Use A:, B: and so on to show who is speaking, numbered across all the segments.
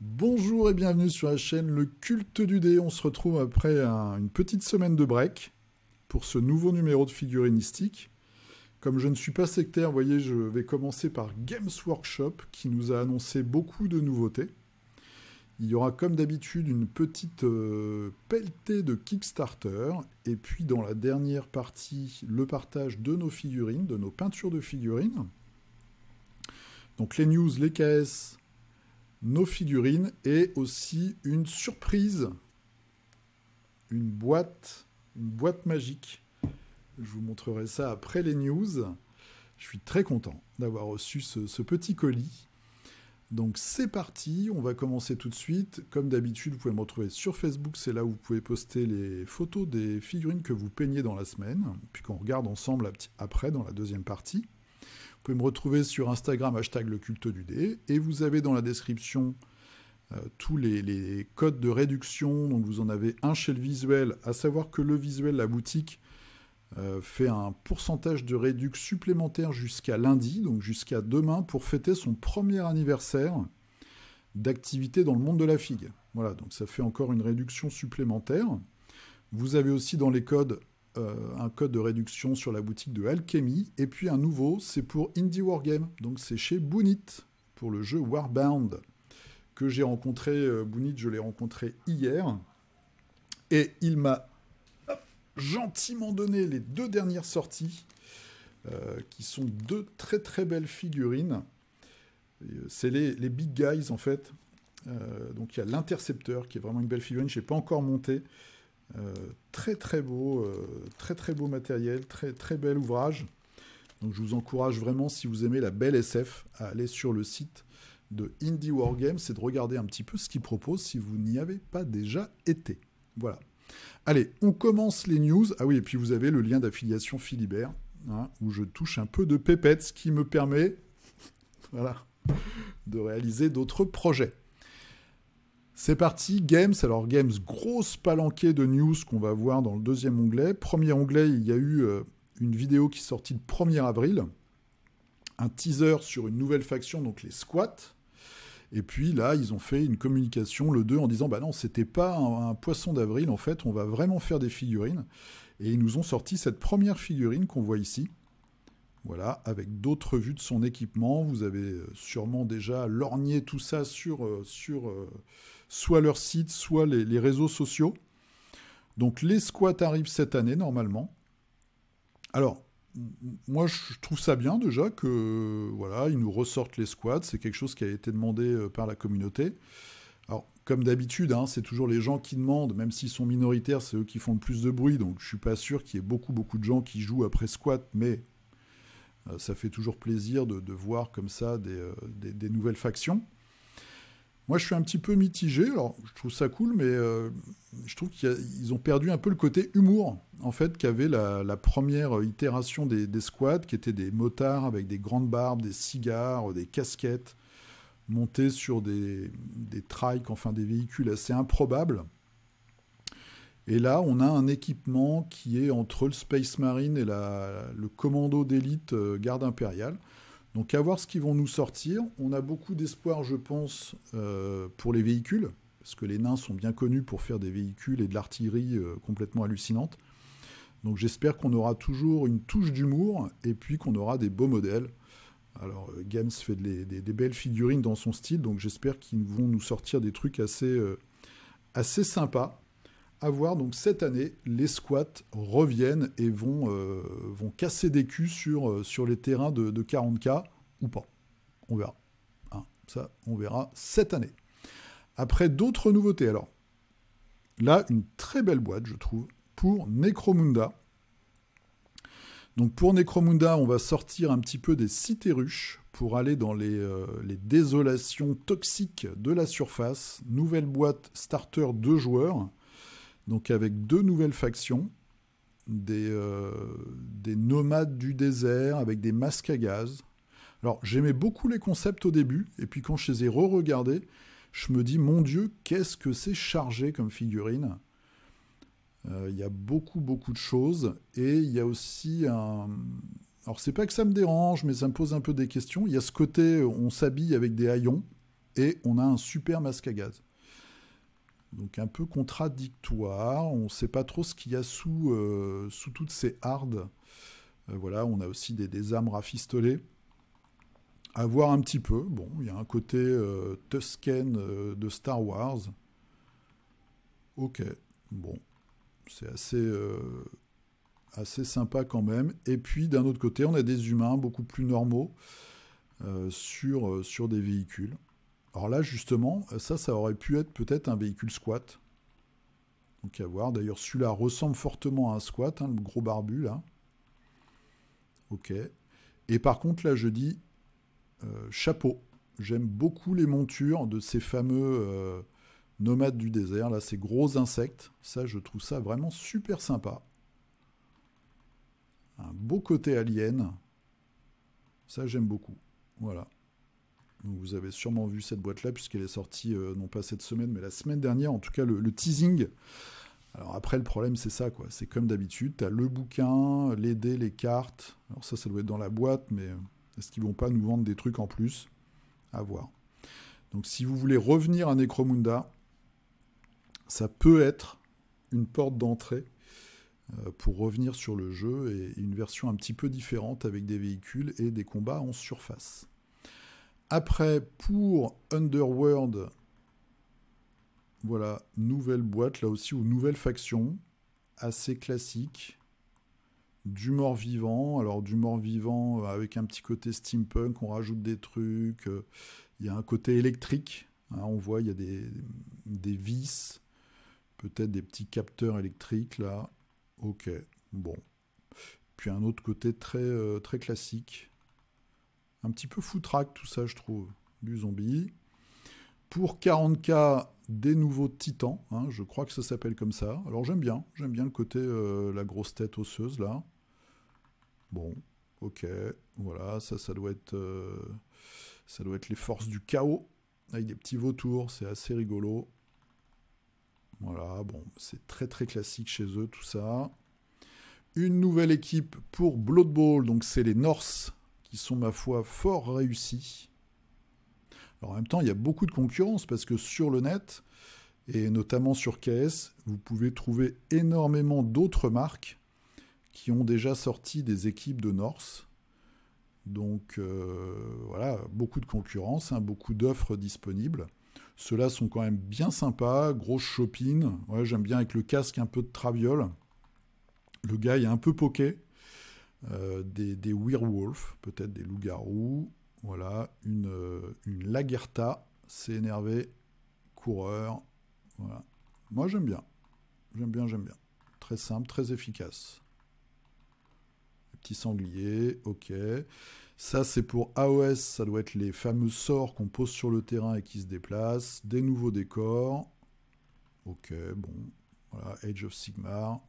A: Bonjour et bienvenue sur la chaîne Le Culte du Dé. On se retrouve après une petite semaine de break pour ce nouveau numéro de figurinistique. Comme je ne suis pas sectaire, voyez, je vais commencer par Games Workshop qui nous a annoncé beaucoup de nouveautés. Il y aura comme d'habitude une petite euh, pelletée de Kickstarter. Et puis dans la dernière partie, le partage de nos figurines, de nos peintures de figurines. Donc les news, les KS, nos figurines et aussi une surprise. Une boîte, une boîte magique. Je vous montrerai ça après les news. Je suis très content d'avoir reçu ce petit colis. Donc c'est parti, on va commencer tout de suite. Comme d'habitude, vous pouvez me retrouver sur Facebook, c'est là où vous pouvez poster les photos des figurines que vous peignez dans la semaine, puis qu'on regarde ensemble après dans la deuxième partie. Vous pouvez me retrouver sur Instagram, hashtag le culte du dé, et vous avez dans la description euh, tous les, les, codes de réduction, donc vous en avez un chez le visuel, à savoir que le visuel, la boutique, euh, fait un pourcentage de réduction supplémentaire jusqu'à lundi, donc jusqu'à demain, pour fêter son premier anniversaire d'activité dans le monde de la figue. Voilà, donc ça fait encore une réduction supplémentaire. Vous avez aussi dans les codes euh, un code de réduction sur la boutique de Alchemy, et puis un nouveau, c'est pour Indie Wargame, donc c'est chez Boonit, pour le jeu Warbound, que j'ai rencontré, euh, Boonit, je l'ai rencontré hier, et il m'a gentiment donné les deux dernières sorties, euh, qui sont deux très très belles figurines. Euh, c'est les, Big Guys en fait. Euh, donc il y a l'Intercepteur qui est vraiment une belle figurine, je n'ai pas encore monté. très très beau, très très beau matériel, très très bel ouvrage. Donc je vous encourage vraiment, si vous aimez la belle SF, à aller sur le site de Indie Wargames et de regarder un petit peu ce qu'il propose si vous n'y avez pas déjà été. Voilà. Allez, on commence les news. Ah oui, et puis vous avez le lien d'affiliation Philibert, hein, où je touche un peu de pépette, ce qui me permet voilà, de réaliser d'autres projets. C'est parti, Games. Alors, Games, grosse palanquée de news qu'on va voir dans le deuxième onglet. Premier onglet, il y a eu euh, une vidéo qui est sortie le 1er avril. Un teaser sur une nouvelle faction, donc les squats. Et puis là, ils ont fait une communication le 2 en disant bah non, c'était pas un, poisson d'avril en fait, on va vraiment faire des figurines. Et ils nous ont sorti cette première figurine qu'on voit ici. Voilà, avec d'autres vues de son équipement. Vous avez euh, sûrement déjà lorgné tout ça sur, euh, sur euh, soit leur site, soit les, les réseaux sociaux. Donc les squats arrivent cette année normalement. Alors, moi, je trouve ça bien déjà que voilà, ils nous ressortent les squats. C'est quelque chose qui a été demandé euh, par la communauté. Alors, comme d'habitude, hein, c'est toujours les gens qui demandent, même s'ils sont minoritaires, c'est eux qui font le plus de bruit. Donc, je suis pas sûr qu'il y ait beaucoup, beaucoup de gens qui jouent après squat, mais euh, ça fait toujours plaisir de, voir comme ça des euh, nouvelles factions. Moi, je suis un petit peu mitigé. Alors, je trouve ça cool, mais euh, je trouve qu'ils ont perdu un peu le côté humour, en fait, qu'avait la, première itération des, squads, qui étaient des motards avec des grandes barbes, des cigares, des casquettes, montés sur des, trikes, enfin des véhicules assez improbables. Et là, on a un équipement qui est entre le Space Marine et le commando d'élite euh, garde impériale. Donc à voir ce qu'ils vont nous sortir. On a beaucoup d'espoir, je pense, euh, pour les véhicules, parce que les nains sont bien connus pour faire des véhicules et de l'artillerie euh, complètement hallucinante. Donc j'espère qu'on aura toujours une touche d'humour et puis qu'on aura des beaux modèles. Alors euh, Games fait des, belles figurines dans son style, donc j'espère qu'ils vont nous sortir des trucs assez, assez sympas à voir. Donc cette année, les squats reviennent et vont, euh, vont casser des culs sur, euh, sur les terrains de, 40K ou pas. On verra. Hein, ça, on verra cette année. Après d'autres nouveautés, alors. Là, une très belle boîte, je trouve, pour Necromunda. Donc pour Necromunda, on va sortir un petit peu des ruches pour aller dans les, euh, les, désolations toxiques de la surface. Nouvelle boîte starter de joueurs donc avec deux nouvelles factions, euh, des, nomades du désert avec des masques à gaz. Alors j'aimais beaucoup les concepts au début, et puis quand je les ai re-regardés, je me dis, mon Dieu, qu'est-ce que c'est chargé comme figurine euh, Il y a beaucoup, beaucoup de choses, et il y a aussi un... Alors c'est pas que ça me dérange, mais ça me pose un peu des questions. Il y a ce côté, on s'habille avec des haillons, et on a un super masque à gaz donc un peu contradictoire. On ne sait pas trop ce qu'il y a sous, euh, sous toutes ces hardes. Euh, voilà, on a aussi des, des, armes rafistolées. À voir un petit peu. Bon, il y a un côté euh, Tuscan de Star Wars. Ok, bon, c'est assez, assez sympa quand même. Et puis d'un autre côté, on a des humains beaucoup plus normaux sur, sur des véhicules. Alors là, justement, ça, ça aurait pu être peut-être un véhicule squat. Donc à voir. D'ailleurs, celui-là ressemble fortement à un squat, hein, le gros barbu, là. Ok. Et par contre, là, je dis euh, chapeau. J'aime beaucoup les montures de ces fameux euh, nomades du désert, là, ces gros insectes. Ça, je trouve ça vraiment super sympa. Un beau côté alien. Ça, j'aime beaucoup. Voilà vous avez sûrement vu cette boîte-là, puisqu'elle est sortie, euh, non pas cette semaine, mais la semaine dernière, en tout cas le, teasing. Alors après, le problème, c'est ça, quoi. C'est comme d'habitude, tu as le bouquin, les dés, les cartes. Alors ça, ça doit être dans la boîte, mais est-ce qu'ils vont pas nous vendre des trucs en plus À voir. Donc si vous voulez revenir à Necromunda, ça peut être une porte d'entrée euh, pour revenir sur le jeu et une version un petit peu différente avec des véhicules et des combats en surface. Après, pour Underworld, voilà, nouvelle boîte, là aussi, ou nouvelle faction, assez classique. Du mort-vivant, alors du mort-vivant euh, avec un petit côté steampunk, on rajoute des trucs, euh, il y a un côté électrique, hein, on voit, il y a des, vis, peut-être des petits capteurs électriques là, ok, bon. Puis un autre côté très euh, classique, un petit peu foutraque tout ça, je trouve, du zombie. Pour 40K, des nouveaux titans, hein, je crois que ça s'appelle comme ça. Alors j'aime bien, j'aime bien le côté, euh, la grosse tête osseuse là. Bon, ok, voilà, ça, ça doit être, euh, ça doit être les forces du chaos, avec des petits vautours, c'est assez rigolo. Voilà, bon, c'est très très classique chez eux tout ça. Une nouvelle équipe pour Blood Bowl, donc c'est les Norse sont, ma foi, fort réussis. Alors, en même temps, il y a beaucoup de concurrence parce que sur le net, et notamment sur KS, vous pouvez trouver énormément d'autres marques qui ont déjà sorti des équipes de Norse. Donc euh, voilà, beaucoup de concurrence, hein, beaucoup d'offres disponibles. Ceux-là sont quand même bien sympas, Grosse shopping. Ouais, J'aime bien avec le casque un peu de traviole. Le gars est un peu poké. Euh, des, werewolves, peut-être des loups-garous, voilà, une, euh, une lagerta, c'est énervé, coureur, voilà. Moi j'aime bien, j'aime bien, j'aime bien. Très simple, très efficace. Petit sanglier, ok. Ça c'est pour AOS, ça doit être les fameux sorts qu'on pose sur le terrain et qui se déplacent. Des nouveaux décors, ok, bon, voilà, Age of Sigmar,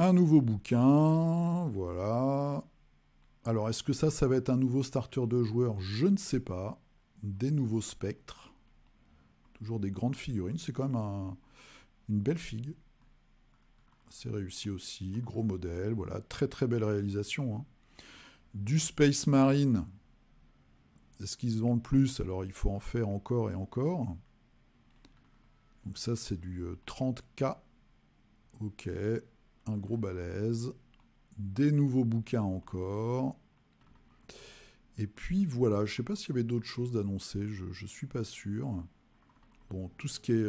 A: un nouveau bouquin, voilà. Alors, est-ce que ça, ça va être un nouveau starter de joueurs Je ne sais pas. Des nouveaux spectres. Toujours des grandes figurines. C'est quand même un, une belle figue. C'est réussi aussi. Gros modèle. Voilà. Très, très belle réalisation. Hein. Du Space Marine. Est-ce qu'ils vendent plus Alors, il faut en faire encore et encore. Donc, ça, c'est du 30K. Euh, ok gros balèze, des nouveaux bouquins encore. Et puis voilà, je sais pas s'il y avait d'autres choses d'annoncer, je, suis pas sûr. Bon, tout ce qui est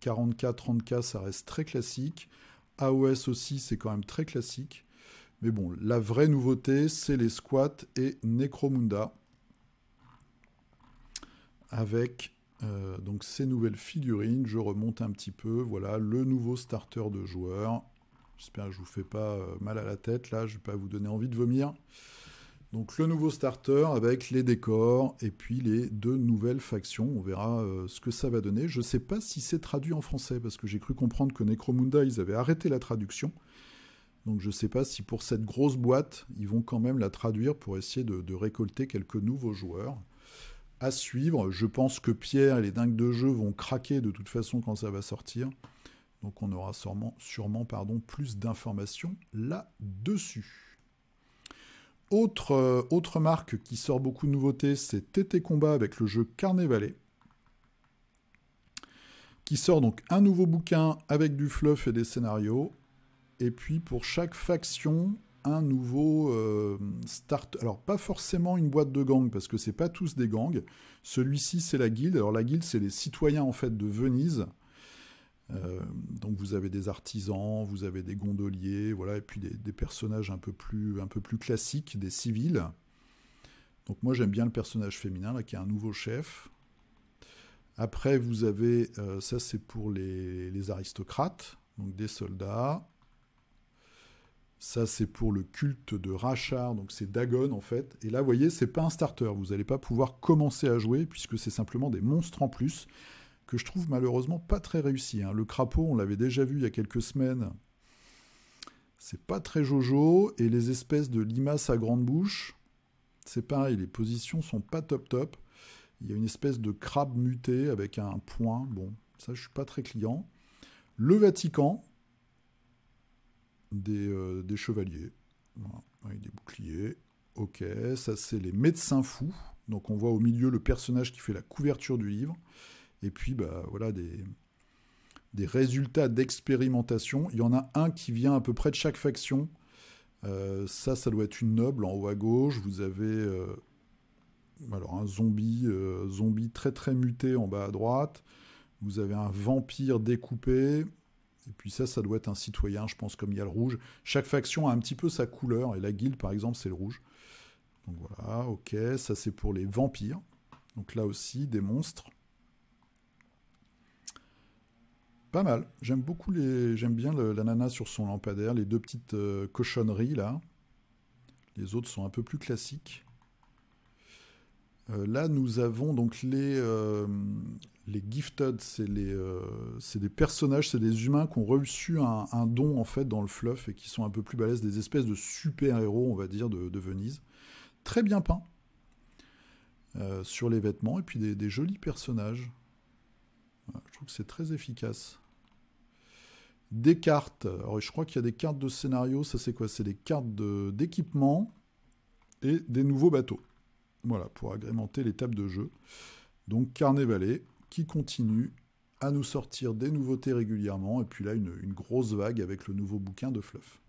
A: 40K, euh, 30K, ça reste très classique. AOS aussi, c'est quand même très classique. Mais bon, la vraie nouveauté, c'est les squats et Necromunda. Avec euh, donc ces nouvelles figurines, je remonte un petit peu. Voilà, le nouveau starter de joueurs J'espère que je vous fais pas euh, mal à la tête. Là, je vais pas vous donner envie de vomir. Donc le nouveau starter avec les décors et puis les deux nouvelles factions. On verra euh, ce que ça va donner. Je ne sais pas si c'est traduit en français parce que j'ai cru comprendre que Necromunda, ils avaient arrêté la traduction. Donc je ne sais pas si pour cette grosse boîte, ils vont quand même la traduire pour essayer de, de récolter quelques nouveaux joueurs. À suivre, je pense que Pierre et les dingues de jeu vont craquer de toute façon quand ça va sortir. Donc on aura sûrement, sûrement pardon, plus d'informations là-dessus. Autre, euh, autre, marque qui sort beaucoup de nouveautés, c'est TT Combat avec le jeu Carnet qui sort donc un nouveau bouquin avec du fluff et des scénarios, et puis pour chaque faction, un nouveau euh, start. Alors pas forcément une boîte de gang, parce que c'est pas tous des gangs. Celui-ci c'est la guilde. Alors la guilde c'est les citoyens en fait de Venise euh, donc vous avez des artisans, vous avez des gondoliers, voilà, et puis des, personnages un peu, plus, un peu plus classiques, des civils. Donc moi j'aime bien le personnage féminin là qui est un nouveau chef. Après vous avez, euh, ça c'est pour les, les, aristocrates, donc des soldats. Ça c'est pour le culte de Rachar, donc c'est Dagon en fait. Et là vous voyez c'est pas un starter, vous n'allez pas pouvoir commencer à jouer puisque c'est simplement des monstres en plus que je trouve malheureusement pas très réussi. Hein. Le crapaud, on l'avait déjà vu il y a quelques semaines, c'est pas très jojo, et les espèces de limaces à grande bouche, c'est pareil, les positions sont pas top top. Il y a une espèce de crabe muté avec un point, bon, ça je suis pas très client. Le Vatican, des, euh, chevaliers, des boucliers, ok, ça c'est les médecins fous, donc on voit au milieu le personnage qui fait la couverture du livre. Et puis, bah, voilà, des, résultats d'expérimentation. Il y en a un qui vient à peu près de chaque faction. Euh, ça, ça doit être une noble en haut à gauche. Vous avez euh, alors un zombie, euh, zombie très très muté en bas à droite. Vous avez un vampire découpé. Et puis ça, ça doit être un citoyen, je pense, comme il y a le rouge. Chaque faction a un petit peu sa couleur. Et la guilde, par exemple, c'est le rouge. Donc voilà, ok. Ça, c'est pour les vampires. Donc là aussi, des monstres. Pas mal. J'aime beaucoup les. J'aime bien l'ananas sur son lampadaire, les deux petites euh, cochonneries là. Les autres sont un peu plus classiques. Euh, là, nous avons donc les, euh, les gifted, c'est des personnages, c'est des humains qui ont reçu un, don en fait dans le fluff et qui sont un peu plus balèzes, des espèces de super-héros, on va dire, de, Venise. Très bien peint sur les vêtements et puis des, jolis personnages. je trouve que c'est très efficace des cartes. Alors, je crois qu'il y a des cartes de scénario, ça c'est quoi C'est des cartes d'équipement et des nouveaux bateaux. Voilà, pour agrémenter l'étape de jeu. Donc Carnet qui continue à nous sortir des nouveautés régulièrement, et puis là une, grosse vague avec le nouveau bouquin de Fluff.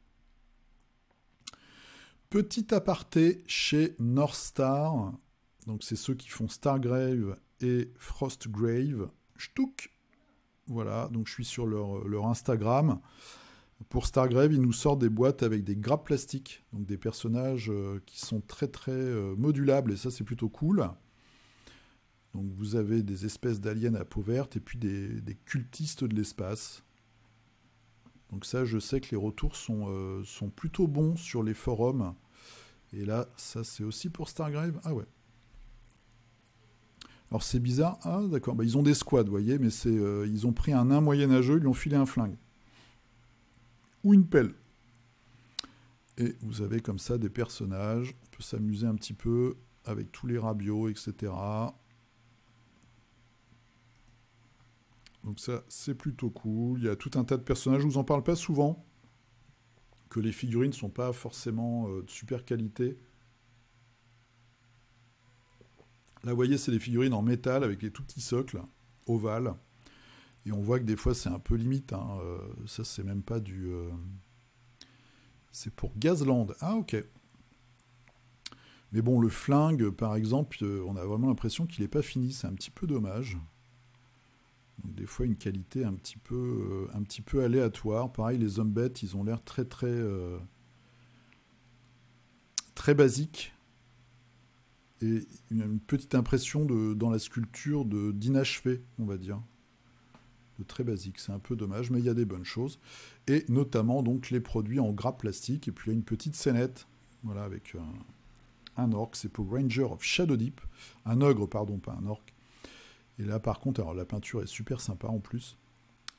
A: Petit aparté chez North Star, donc c'est ceux qui font Stargrave et Frostgrave. Shtouk voilà, donc je suis sur euh, leur, Instagram. Pour Stargrave, ils nous sortent des boîtes avec des grappes plastiques, donc des personnages euh, qui sont très très euh, modulables, et ça c'est plutôt cool. Donc vous avez des espèces d'aliens à peau verte et puis des, cultistes de l'espace. Donc ça, je sais que les retours sont, sont plutôt bons sur les forums. Et là, ça c'est aussi pour Stargrave. Ah ouais, alors c'est bizarre, ah d'accord, bah, ils ont des squads, vous voyez, mais c'est, euh, ils ont pris un nain moyenâgeux, ils lui ont filé un flingue. Ou une pelle. Et vous avez comme ça des personnages, on peut s'amuser un petit peu avec tous les rabios, etc. Donc ça, c'est plutôt cool. Il y a tout un tas de personnages, je vous en parle pas souvent, que les figurines ne sont pas forcément euh, de super qualité. Là, vous voyez, c'est des figurines en métal avec des tout petits socles ovales. Et on voit que des fois, c'est un peu limite. Hein. Euh, ça, c'est même pas du... Euh, c'est pour Gazland. Ah, ok. Mais bon, le flingue, par exemple, euh, on a vraiment l'impression qu'il n'est pas fini. C'est un petit peu dommage. des fois, une qualité un petit peu, un petit peu aléatoire. Pareil, les hommes bêtes, ils ont l'air très, très... très basiques une, petite impression de, dans la sculpture de d'inachevé, on va dire, de très basique. C'est un peu dommage, mais il y a des bonnes choses, et notamment donc les produits en gras plastique, et puis il une petite scénette, voilà, avec un, orc, c'est pour Ranger of Shadow Deep, un ogre, pardon, pas un orc. Et là, par contre, alors la peinture est super sympa en plus,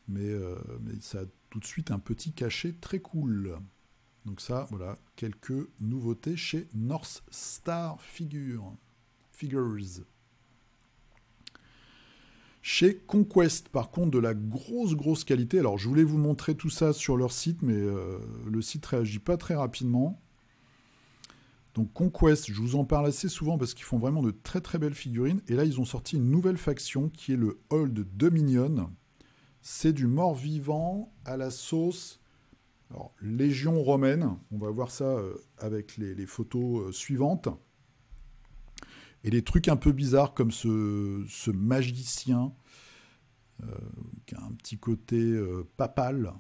A: mais, euh, mais ça a tout de suite un petit cachet très cool. Donc ça, voilà, quelques nouveautés chez North Star Figures. Chez Conquest, par contre, de la grosse, grosse qualité. Alors, je voulais vous montrer tout ça sur leur site, mais euh, le site réagit pas très rapidement. Donc, Conquest, je vous en parle assez souvent parce qu'ils font vraiment de très, très belles figurines. Et là, ils ont sorti une nouvelle faction qui est le Old Dominion. C'est du mort-vivant à la sauce alors, légion romaine, on va voir ça euh, avec les, photos euh, suivantes. Et les trucs un peu bizarres comme ce, magicien euh, qui a un petit côté papal.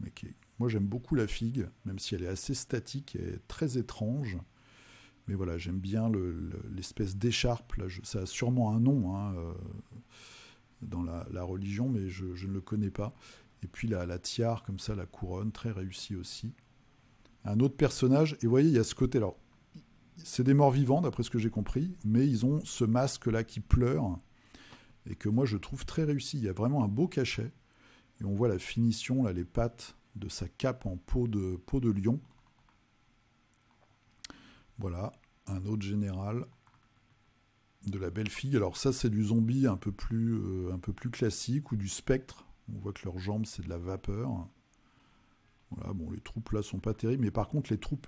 A: Mais Moi j'aime beaucoup la figue, même si elle est assez statique et très étrange. Mais voilà, j'aime bien l'espèce d'écharpe. ça a sûrement un nom hein, dans la, religion, mais je, ne le connais pas. Et puis la, la tiare, comme ça, la couronne, très réussie aussi. Un autre personnage, et vous voyez, il y a ce côté. là c'est des morts vivants, d'après ce que j'ai compris, mais ils ont ce masque-là qui pleure, et que moi je trouve très réussi. Il y a vraiment un beau cachet. Et on voit la finition, là, les pattes de sa cape en peau de, de lion. Voilà, un autre général de la belle fille. Alors ça, c'est du zombie un peu plus, euh, un peu plus classique ou du spectre. On voit que leurs jambes, c'est de la vapeur. Voilà, bon, les troupes là sont pas terribles, mais par contre, les troupes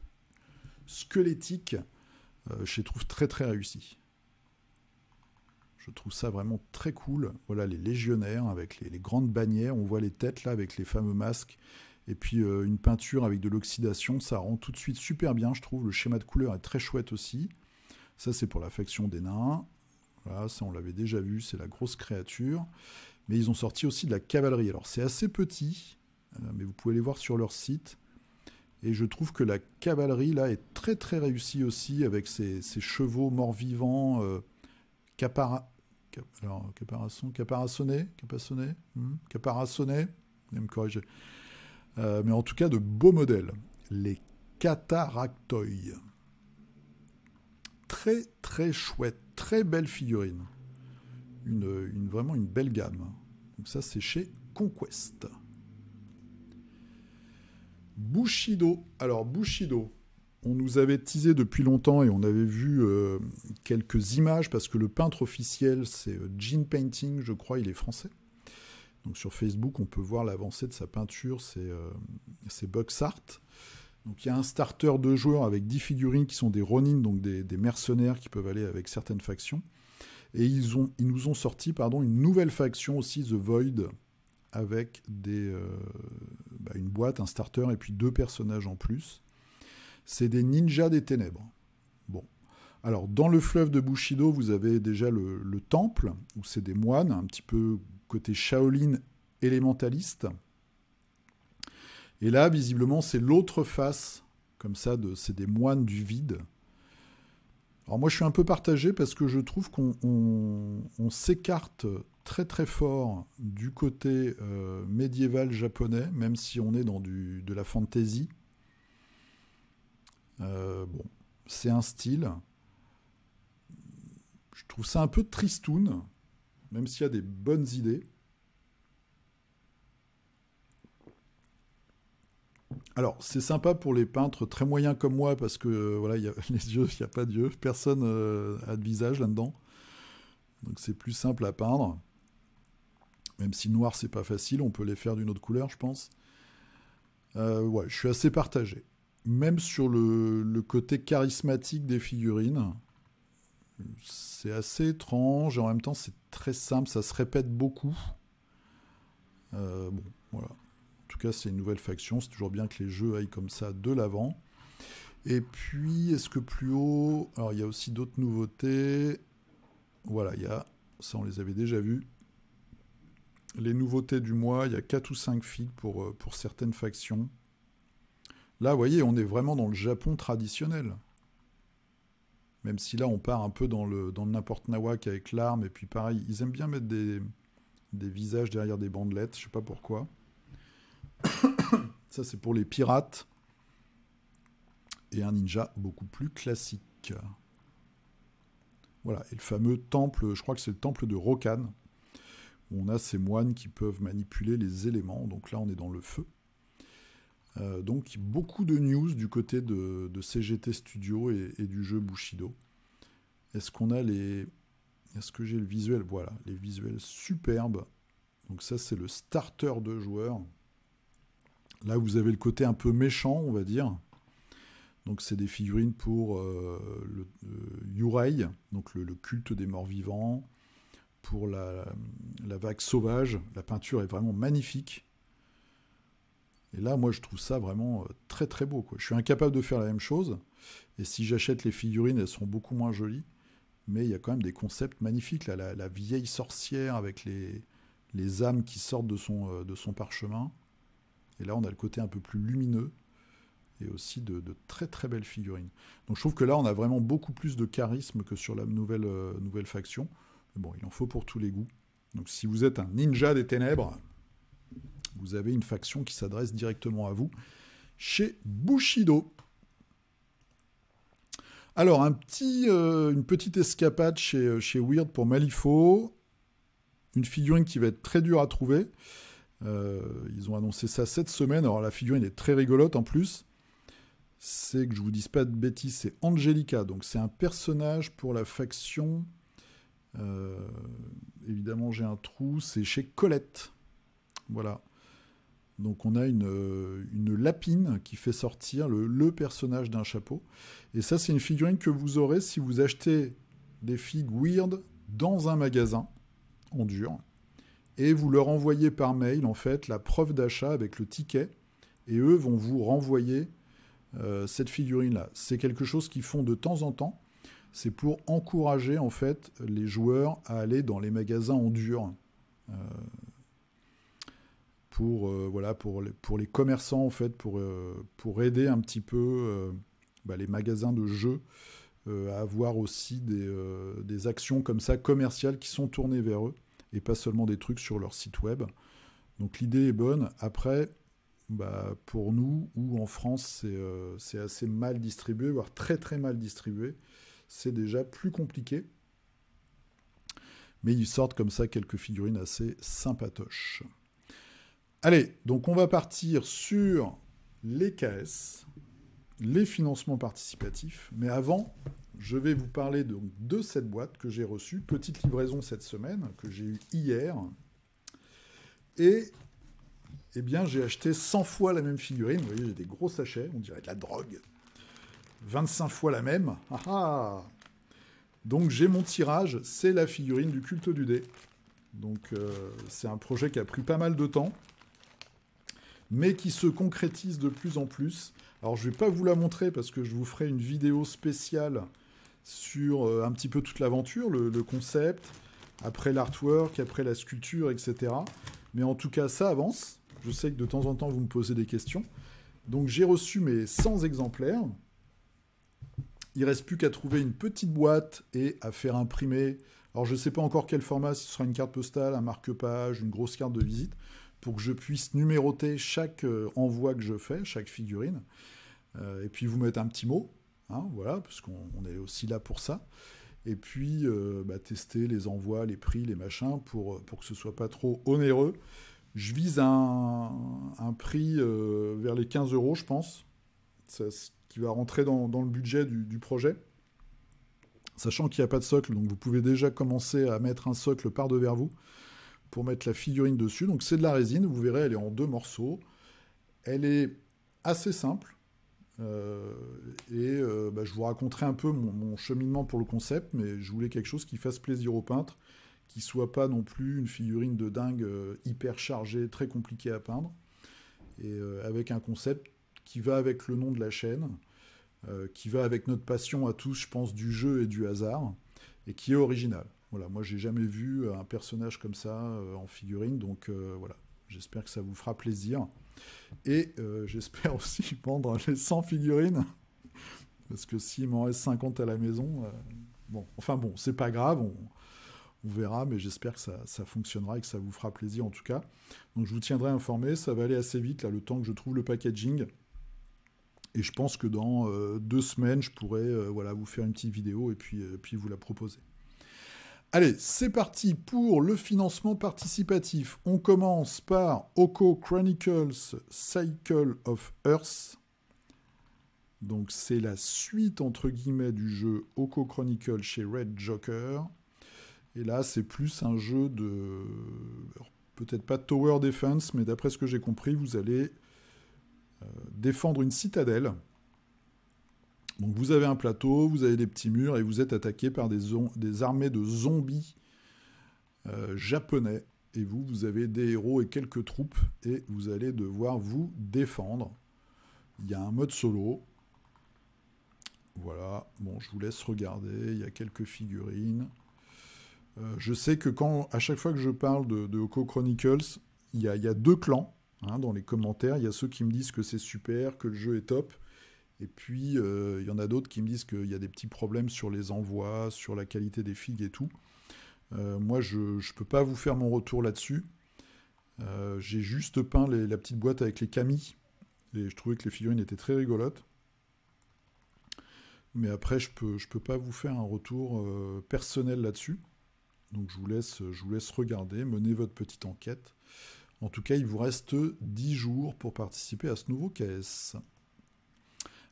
A: squelettiques, euh, je les trouve très très réussies. Je trouve ça vraiment très cool. Voilà les légionnaires avec les, grandes bannières, on voit les têtes là avec les fameux masques, et puis euh, une peinture avec de l'oxydation, ça rend tout de suite super bien, je trouve. Le schéma de couleur est très chouette aussi. Ça, c'est pour l'affection des nains. Voilà, ça on l'avait déjà vu, c'est la grosse créature. Mais ils ont sorti aussi de la cavalerie. Alors c'est assez petit, euh, mais vous pouvez les voir sur leur site. Et je trouve que la cavalerie, là, est très très réussie aussi, avec ses, chevaux morts-vivants, euh, capara... Cap... Alors, caparassonnés, hmm, me euh, mais en tout cas, de beaux modèles. Les cataractoïs Très très chouette, très belle figurine une, vraiment une belle gamme. Donc ça, c'est chez Conquest. Bushido. Alors, Bushido, on nous avait teasé depuis longtemps et on avait vu euh, quelques images parce que le peintre officiel, c'est Jean euh, Painting, je crois, il est français. Donc sur Facebook, on peut voir l'avancée de sa peinture, c'est euh, Box Art. Donc il y a un starter de joueurs avec 10 figurines qui sont des Ronin, donc des mercenaires qui peuvent aller avec certaines factions. Et ils, nous ont sorti une nouvelle faction aussi, The Void, avec euh, bah, une boîte, un starter et puis deux personnages en plus. C'est des ninjas des ténèbres. Bon. Alors, dans le fleuve de Bushido, vous avez déjà le, temple, où c'est des moines, un petit peu côté Shaolin élémentaliste. Et là, visiblement, c'est l'autre face, comme ça, de, c'est des moines du vide alors moi je suis un peu partagé parce que je trouve qu'on s'écarte très très fort du côté euh, médiéval japonais, même si on est dans du, de la fantasy. Euh, bon, c'est un style. Je trouve ça un peu tristoun, même s'il y a des bonnes idées. Alors, c'est sympa pour les peintres très moyens comme moi, parce que euh, voilà il y a, les yeux, il n'y a pas d'yeux, personne euh, a de visage là-dedans. Donc c'est plus simple à peindre. Même si noir, c'est pas facile, on peut les faire d'une autre couleur, je pense. Euh, ouais, je suis assez partagé. Même sur le, côté charismatique des figurines, c'est assez étrange, et en même temps, c'est très simple, ça se répète beaucoup. bon, voilà c'est une nouvelle faction. C'est toujours bien que les jeux aillent comme ça de l'avant. Et puis, est-ce que plus haut... Alors, il y a aussi d'autres nouveautés. Voilà, il y a... Ça, on les avait déjà vu. Les nouveautés du mois, il y a 4 ou 5 figues pour, euh, pour certaines factions. Là, voyez, on est vraiment dans le Japon traditionnel. Même si là, on part un peu dans le, dans n'importe nawak avec l'arme. Et puis pareil, ils aiment bien mettre des, des visages derrière des bandelettes. Je sais pas pourquoi. Ça, c'est pour les pirates. Et un ninja beaucoup plus classique. Voilà, et le fameux temple, je crois que c'est le temple de Rokan, où on a ces moines qui peuvent manipuler les éléments. Donc là, on est dans le feu. Euh, donc beaucoup de news du côté de, CGT Studio et, et, du jeu Bushido. Est-ce qu'on a les... Est-ce que j'ai le visuel Voilà, les visuels superbes. Donc ça c'est le starter de joueurs. Là, vous avez le côté un peu méchant, on va dire. Donc, c'est des figurines pour euh, le euh, Yurei, donc le, culte des morts vivants, pour la, vague sauvage. La peinture est vraiment magnifique. Et là, moi, je trouve ça vraiment euh, très très beau. Je suis incapable de faire la même chose. Et si j'achète les figurines, elles seront beaucoup moins jolies. Mais il y a quand même des concepts magnifiques. la, vieille sorcière avec les, âmes qui sortent de son parchemin. Et là, on a le côté un peu plus lumineux et aussi de, très très belles figurines. Donc je trouve que là, on a vraiment beaucoup plus de charisme que sur la nouvelle, euh, nouvelle faction. Mais bon, il en faut pour tous les goûts. Donc si vous êtes un ninja des ténèbres, vous avez une faction qui s'adresse directement à vous chez Bushido. Alors, un petit, euh, une petite escapade chez, euh, chez Weird pour Malifaux. Une figurine qui va être très dure à trouver. Euh, ils ont annoncé ça cette semaine. Alors la figurine est très rigolote en plus. C'est que je vous dise pas de bêtises, c'est Angelica. Donc c'est un personnage pour la faction. Euh, évidemment, j'ai un trou. C'est chez Colette. Voilà. Donc on a euh, une, lapine qui fait sortir le, le personnage d'un chapeau. Et ça, c'est une figurine que vous aurez si vous achetez des figues weird dans un magasin en dur et vous leur envoyez par mail en fait la preuve d'achat avec le ticket et eux vont vous renvoyer euh, cette figurine là. C'est quelque chose qu'ils font de temps en temps. C'est pour encourager en fait les joueurs à aller dans les magasins en dur. Hein. Euh, pour, euh, voilà, pour, les, pour les commerçants, en fait, pour, pour aider un petit peu bah, les magasins de jeux à avoir aussi des, des actions comme ça commerciales qui sont tournées vers eux et pas seulement des trucs sur leur site web. Donc l'idée est bonne. Après, bah, pour nous, ou en France euh, c'est assez mal distribué, voire très très mal distribué, c'est déjà plus compliqué. Mais ils sortent comme ça quelques figurines assez sympatoches. Allez, donc on va partir sur les KS, les financements participatifs. Mais avant, je vais vous parler donc de cette boîte que j'ai reçue, petite livraison cette semaine, que j'ai eue hier. Et eh bien, j'ai acheté 100 fois la même figurine. Vous voyez, j'ai des gros sachets, on dirait de la drogue. 25 fois la même. Ah, ah. Donc j'ai mon tirage, c'est la figurine du culte du dé. Donc euh, c'est un projet qui a pris pas mal de temps, mais qui se concrétise de plus en plus. Alors je ne vais pas vous la montrer parce que je vous ferai une vidéo spéciale sur euh, un petit peu toute l'aventure, le, concept, après l'artwork, après la sculpture, etc. Mais en tout cas, ça avance. Je sais que de temps en temps, vous me posez des questions. Donc j'ai reçu mes 100 exemplaires. Il reste plus qu'à trouver une petite boîte et à faire imprimer. Alors je ne sais pas encore quel format, si ce sera une carte postale, un marque-page, une grosse carte de visite, pour que je puisse numéroter chaque euh, envoi que je fais, chaque figurine. Euh, et puis vous mettre un petit mot, Hein, voilà, parce qu'on est aussi là pour ça. Et puis euh, bah, tester les envois, les prix, les machins, pour, euh, pour que ce soit pas trop onéreux. Je vise un, prix euh, vers les 15 euros, je pense, Ce qui va rentrer dans, le budget du, projet. Sachant qu'il n'y a pas de socle, donc vous pouvez déjà commencer à mettre un socle par de vous pour mettre la figurine dessus. Donc c'est de la résine, vous verrez, elle est en deux morceaux. Elle est assez simple, euh, et euh, bah, je vous raconterai un peu mon, cheminement pour le concept, mais je voulais quelque chose qui fasse plaisir aux peintres, qui soit pas non plus une figurine de dingue euh, hyper chargée, très compliquée à peindre, et avec un concept qui va avec le nom de la chaîne, qui va avec notre passion à tous, je pense, du jeu et du hasard, et qui est original. Voilà, moi j'ai jamais vu un personnage comme ça en figurine, donc voilà. J'espère que ça vous fera plaisir. Et euh, j'espère aussi vendre les 100 figurines. Parce que s'il m'en reste 50 à la maison, euh, bon, enfin bon, c'est pas grave, on, verra, mais j'espère que ça, fonctionnera et que ça vous fera plaisir en tout cas. Donc je vous tiendrai informé, ça va aller assez vite là, le temps que je trouve le packaging. Et je pense que dans euh, deux semaines, je pourrai voilà, vous faire une petite vidéo et puis, puis vous la proposer. Allez, c'est parti pour le financement participatif. On commence par Oco Chronicles Cycle of Earth. Donc c'est la suite entre guillemets du jeu Oco Chronicles chez Red Joker. Et là, c'est plus un jeu de peut-être pas tower defense, mais d'après ce que j'ai compris, vous allez euh, défendre une citadelle donc vous avez un plateau, vous avez des petits murs et vous êtes attaqué par des, armées de zombies euh, japonais. Et vous, vous avez des héros et quelques troupes et vous allez devoir vous défendre. Il y a un mode solo. Voilà, bon, je vous laisse regarder, il y a quelques figurines. Euh, je sais que quand, à chaque fois que je parle de, Oko Chronicles, il y, a, deux clans hein, dans les commentaires. Il y a ceux qui me disent que c'est super, que le jeu est top. Et puis, euh, il y en a d'autres qui me disent qu'il y a des petits problèmes sur les envois, sur la qualité des figues et tout. Euh, moi, je ne peux pas vous faire mon retour là-dessus. Euh, j'ai juste peint la petite boîte avec les camis. Et je trouvais que les figurines étaient très rigolotes. Mais après, je ne peux, pas vous faire un retour personnel là-dessus. Donc je vous, laisse, je vous laisse regarder, mener votre petite enquête. En tout cas, il vous reste 10 jours pour participer à ce nouveau KS.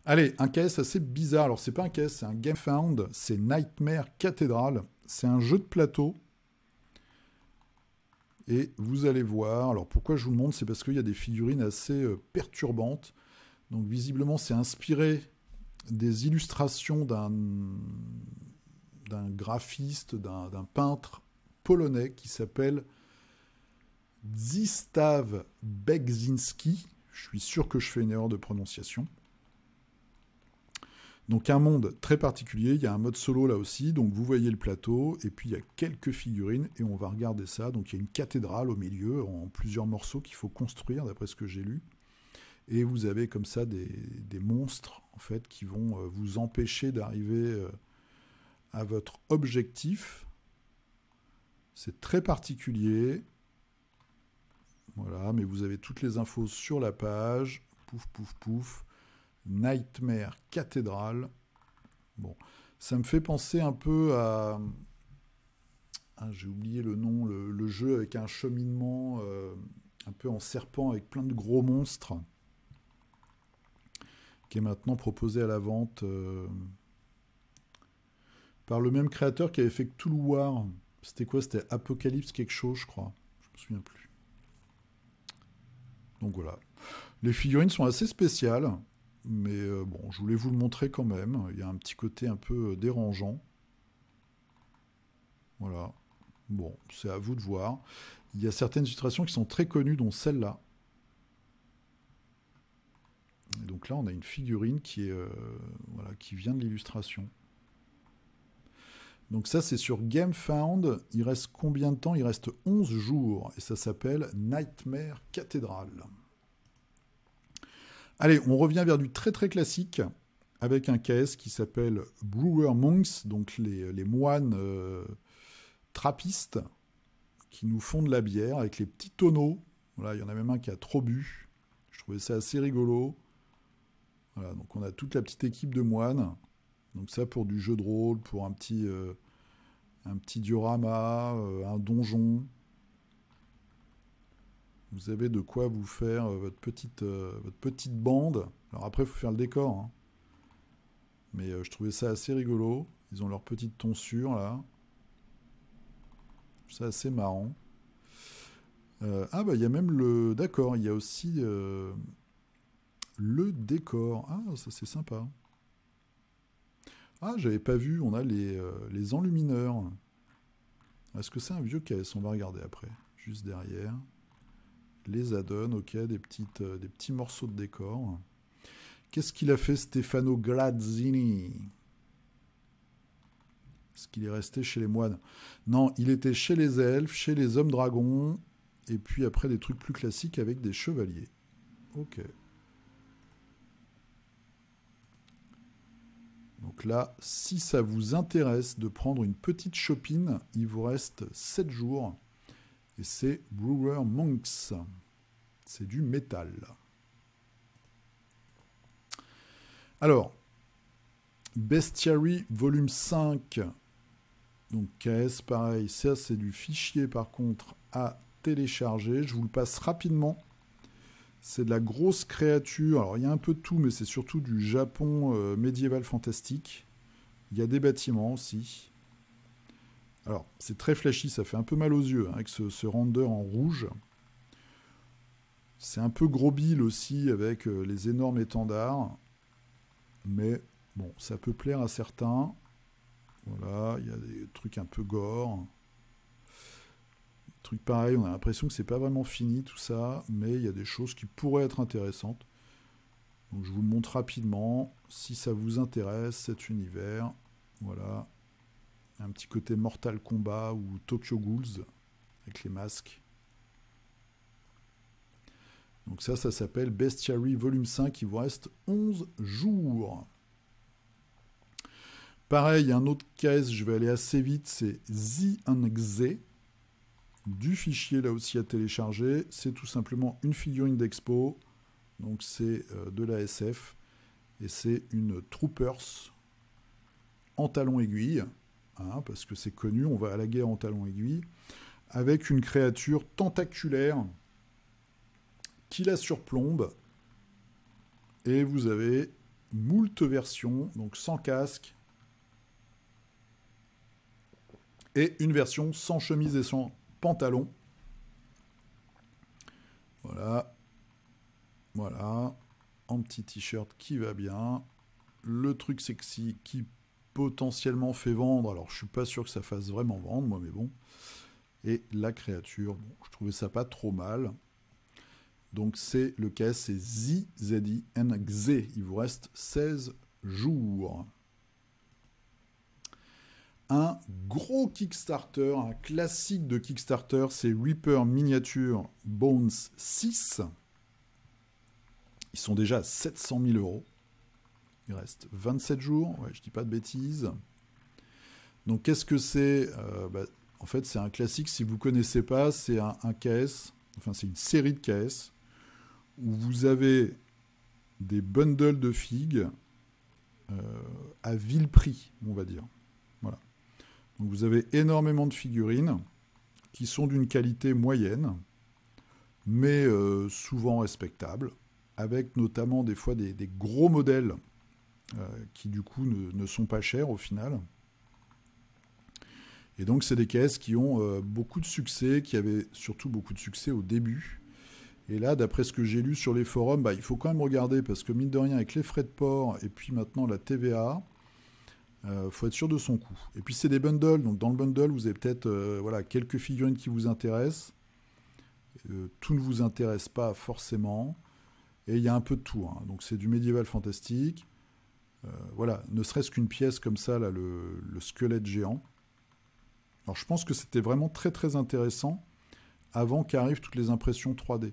A: Allez, un caisse assez bizarre. Alors, c'est pas un caisse, c'est un Game Found. C'est Nightmare Cathedral. C'est un jeu de plateau. Et vous allez voir. Alors, pourquoi je vous le montre C'est parce qu'il y a des figurines assez euh, perturbantes. Donc, visiblement, c'est inspiré des illustrations d'un graphiste, d'un peintre polonais qui s'appelle Zistav Begzinski. Je suis sûr que je fais une erreur de prononciation. Donc un monde très particulier, il y a un mode solo là aussi, donc vous voyez le plateau, et puis il y a quelques figurines, et on va regarder ça. Donc il y a une cathédrale au milieu, en plusieurs morceaux qu'il faut construire, d'après ce que j'ai lu. Et vous avez comme ça des, des monstres, en fait, qui vont euh, vous empêcher d'arriver euh, à votre objectif. C'est très particulier. Voilà, mais vous avez toutes les infos sur la page. Pouf, pouf, pouf. Nightmare Cathedral. Bon, ça me fait penser un peu à. Ah, j'ai oublié le nom, le, jeu avec un cheminement euh, un peu en serpent avec plein de gros monstres qui est maintenant proposé à la vente euh, par le même créateur qui avait fait le War. C'était quoi C'était Apocalypse quelque chose, je crois. Je me souviens plus. Donc voilà. Les figurines sont assez spéciales. Mais euh, bon, je voulais vous le montrer quand même. Il y a un petit côté un peu euh, dérangeant. Voilà. Bon, c'est à vous de voir. Il y a certaines illustrations qui sont très connues, dont celle-là. Et donc là, on a une figurine qui, est, euh, qui vient de l'illustration. Donc ça, c'est sur GameFound. Il reste combien de temps Il reste 11 jours. Et ça s'appelle Nightmare Cathedral. Allez, on revient vers du très très classique avec un caisse qui s'appelle Brewer Monks, donc les, moines euh, trappistes qui nous font de la bière avec les petits tonneaux. Voilà, il y en a même un qui a trop bu. Je trouvais ça assez rigolo. Voilà, donc on a toute la petite équipe de moines. Donc ça pour du jeu de rôle, pour un petit, euh, un petit diorama, euh, un donjon. Vous avez de quoi vous faire euh, votre petite, euh, votre petite bande. Alors après, il faut faire le décor. Hein. Mais euh, je trouvais ça assez rigolo. Ils ont leur petite tonsure là. C'est assez marrant. ah bah il y a même le... D'accord, il y a aussi le décor. Ah ça c'est sympa. Ah j'avais pas vu, on a les, les enlumineurs. Est-ce que c'est un vieux caisse On va regarder après, juste derrière les add-ons, ok, des, petites, euh, des petits morceaux de décor. Qu'est-ce qu'il a fait Stefano Grazzini Est-ce qu'il est resté chez les moines Non, il était chez les elfes, chez les hommes dragons, et puis après des trucs plus classiques avec des chevaliers. Ok. Donc là, si ça vous intéresse de prendre une petite shopping, il vous reste 7 jours et c'est Brewer Monks. C'est du métal. Alors, Bestiary volume 5. Donc KS, pareil, ça c'est du fichier par contre à télécharger. Je vous le passe rapidement. C'est de la grosse créature. Alors il y a un peu de tout, mais c'est surtout du Japon euh, médiéval fantastique. Il y a des bâtiments aussi. Alors, c'est très flashy, ça fait un peu mal aux yeux, hein, avec ce, render en rouge. C'est un peu gros bill aussi, avec euh, les énormes étendards. Mais, bon, ça peut plaire à certains. Voilà, il y a des trucs un peu gore. Truc trucs pareils, on a l'impression que c'est pas vraiment fini tout ça, mais il y a des choses qui pourraient être intéressantes. Donc je vous le montre rapidement, si ça vous intéresse, cet univers. Voilà, un petit côté Mortal Kombat ou Tokyo Ghouls avec les masques. Donc ça, ça s'appelle Bestiary Volume 5, il vous reste 11 jours. Pareil, un autre caisse, je vais aller assez vite, c'est Xianxe, du fichier là aussi à télécharger. C'est tout simplement une figurine d'expo, donc c'est euh, de la SF, et c'est une Troopers en talon aiguille. Hein, parce que c'est connu, on va à la guerre en talon aiguille, avec une créature tentaculaire qui la surplombe. Et vous avez moult versions, donc sans casque, et une version sans chemise et sans pantalon. Voilà. Voilà. En petit t-shirt qui va bien. Le truc sexy qui potentiellement fait vendre. Alors, je suis pas sûr que ça fasse vraiment vendre, moi, mais bon. Et la créature, je trouvais ça pas trop mal. Donc, c'est le cas, c'est ZZINXZ e. Il vous reste 16 jours. Un gros Kickstarter, un classique de Kickstarter, c'est Reaper Miniature Bones 6. Ils sont déjà à 700 000 euros. Il reste 27 jours, ouais, je dis pas de bêtises. Donc qu'est-ce que c'est euh, bah, En fait, c'est un classique, si vous ne connaissez pas, c'est un, KS, enfin c'est une série de KS, où vous avez des bundles de figues euh, à vil prix, on va dire. Voilà. Donc vous avez énormément de figurines qui sont d'une qualité moyenne, mais euh, souvent respectable, avec notamment des fois des gros modèles euh, qui du coup ne, sont pas chers au final. Et donc c'est des caisses qui ont euh, beaucoup de succès, qui avaient surtout beaucoup de succès au début. Et là, d'après ce que j'ai lu sur les forums, bah, il faut quand même regarder parce que mine de rien, avec les frais de port et puis maintenant la TVA, il euh, faut être sûr de son coût. Et puis c'est des bundles, donc dans le bundle, vous avez peut-être voilà, quelques figurines qui vous intéressent. tout ne vous intéresse pas forcément. Et il y a un peu de tout. Hein. Donc c'est du médiéval fantastique. Euh, voilà, ne serait-ce qu'une pièce comme ça, là, le, squelette géant. Alors je pense que c'était vraiment très très intéressant avant qu'arrivent toutes les impressions 3D.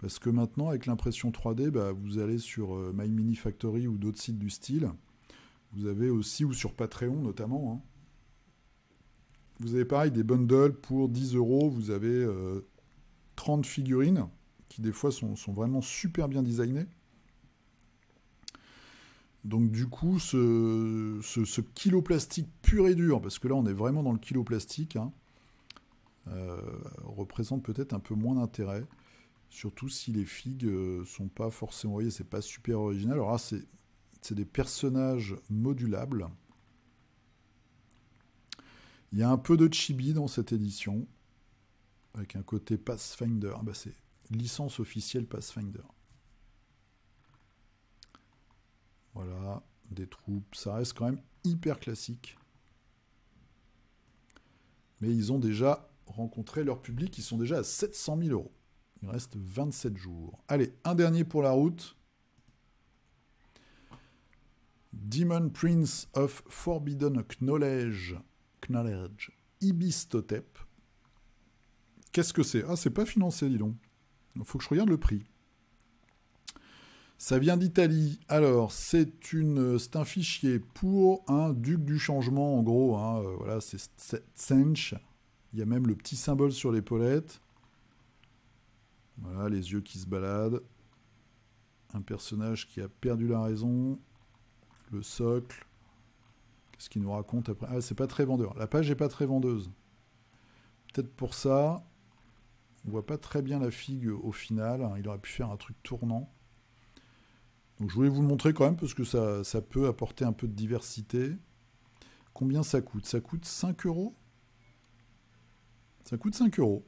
A: Parce que maintenant, avec l'impression 3D, bah, vous allez sur euh, My Mini Factory ou d'autres sites du style. Vous avez aussi, ou sur Patreon notamment, hein. vous avez pareil des bundles pour 10 euros. Vous avez 30 euh, figurines qui, des fois, sont, sont vraiment super bien designées. Donc du coup, ce, kiloplastique kilo plastique pur et dur, parce que là on est vraiment dans le kilo plastique, hein, euh, représente peut-être un peu moins d'intérêt. Surtout si les figues euh, sont pas forcément, vous voyez, c'est pas super original. Alors là, c'est des personnages modulables. Il y a un peu de chibi dans cette édition, avec un côté Pathfinder. Ah bah, c'est licence officielle Pathfinder. Voilà, des troupes. Ça reste quand même hyper classique. Mais ils ont déjà rencontré leur public. Ils sont déjà à 700 000 euros. Il reste 27 jours. Allez, un dernier pour la route. Demon Prince of Forbidden Knowledge. Knowledge. Ibistotep. Qu'est-ce que c'est Ah, c'est pas financé, dis donc. Il faut que je regarde le prix. Ça vient d'Italie. Alors, c'est un fichier pour un duc du changement, en gros. Hein. Euh, voilà, c'est Sench. Il y a même le petit symbole sur l'épaulette. Voilà, les yeux qui se baladent. Un personnage qui a perdu la raison. Le socle. Qu'est-ce qu'il nous raconte après Ah, c'est pas très vendeur. La page n'est pas très vendeuse. Peut-être pour ça. On voit pas très bien la figue au final. Hein. Il aurait pu faire un truc tournant je voulais vous le montrer quand même parce que ça, peut apporter un peu de diversité. Combien ça coûte Ça coûte 5 euros Ça coûte 5 euros.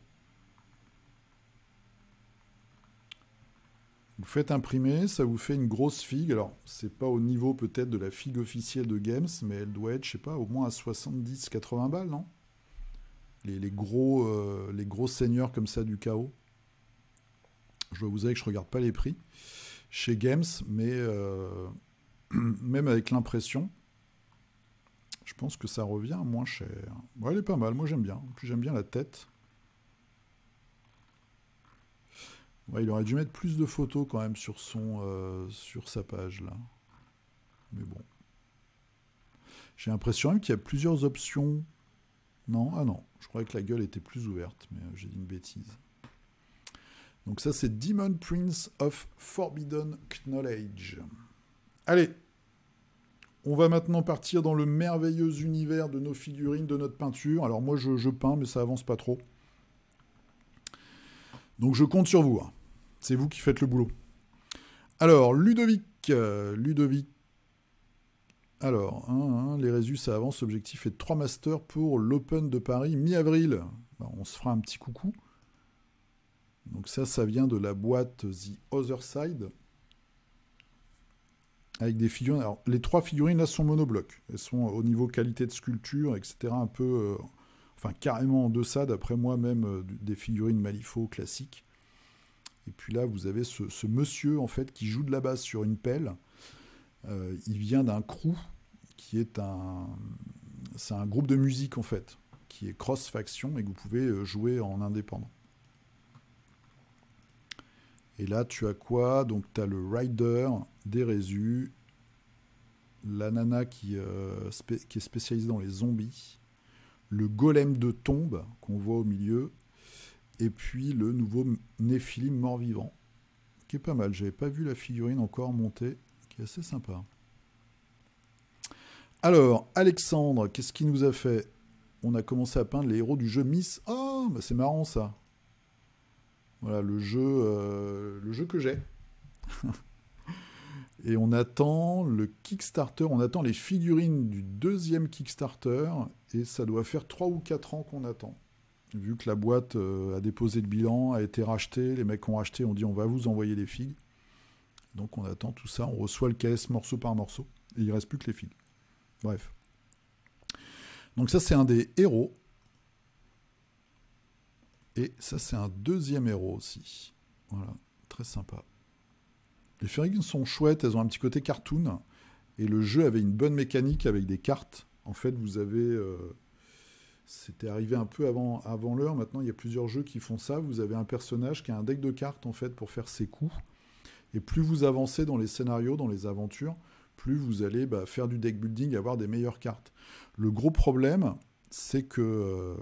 A: Vous faites imprimer, ça vous fait une grosse figue. Alors, c'est pas au niveau peut-être de la figue officielle de Games, mais elle doit être, je sais pas, au moins à 70-80 balles, non les, gros, euh, les seigneurs comme ça du chaos. Je dois vous avouer que je regarde pas les prix chez Games, mais euh, même avec l'impression, je pense que ça revient moins cher. elle est pas mal, moi j'aime bien. En plus j'aime bien la tête. il aurait dû mettre plus de photos quand même sur, son, euh, sur sa page là. Mais bon. J'ai l'impression même qu'il y a plusieurs options. Non Ah non, je croyais que la gueule était plus ouverte, mais euh, j'ai dit une bêtise. Donc ça, c'est Demon Prince of Forbidden Knowledge. Allez, on va maintenant partir dans le merveilleux univers de nos figurines, de notre peinture. Alors moi, je, peins, mais ça avance pas trop. Donc je compte sur vous. Hein. C'est vous qui faites le boulot. Alors, Ludovic. Euh, Ludovic. Alors, les résus, ça avance. L'objectif est 3 masters pour l'Open de Paris mi-avril. on se fera un petit coucou. Donc ça, ça vient de la boîte The Other Side. Avec des figurines. Alors, les trois figurines, là, sont monoblocs. Elles sont euh, au niveau qualité de sculpture, etc. Un peu... Euh, enfin, carrément en deçà, d'après moi, même euh, des figurines Malifaux classiques. Et puis là, vous avez ce, monsieur, en fait, qui joue de la basse sur une pelle. il vient d'un crew, qui est un... C'est un groupe de musique, en fait, qui est cross-faction, et que vous pouvez jouer en indépendant. Et là, tu as quoi Donc, tu as le rider des résus, la nana euh, qui, est spécialisée dans les zombies, le golem de tombe qu'on voit au milieu, et puis le nouveau Néphilim mort-vivant, qui est pas mal. J'avais pas vu la figurine encore monter, qui est assez sympa. Alors, Alexandre, qu'est-ce qu'il nous a fait On a commencé à peindre les héros du jeu Miss. Oh, bah, c'est marrant ça. Voilà le jeu, euh, le jeu que j'ai. et on attend le Kickstarter, on attend les figurines du deuxième Kickstarter, et ça doit faire 3 ou 4 ans qu'on attend. Vu que la boîte euh, a déposé le bilan, a été rachetée, les mecs ont racheté, on dit on va vous envoyer les figues. Donc on attend tout ça, on reçoit le caisse morceau par morceau, et il reste plus que les figues. Bref. Donc ça c'est un des héros. Et ça, c'est un deuxième héros aussi. Voilà, très sympa. Les figurines sont chouettes, elles ont un petit côté cartoon. Et le jeu avait une bonne mécanique avec des cartes. En fait, vous avez. Euh, c'était arrivé un peu avant, avant l'heure. Maintenant, il y a plusieurs jeux qui font ça. Vous avez un personnage qui a un deck de cartes, en fait, pour faire ses coups. Et plus vous avancez dans les scénarios, dans les aventures, plus vous allez bah, faire du deck building, avoir des meilleures cartes. Le gros problème, c'est que. Euh,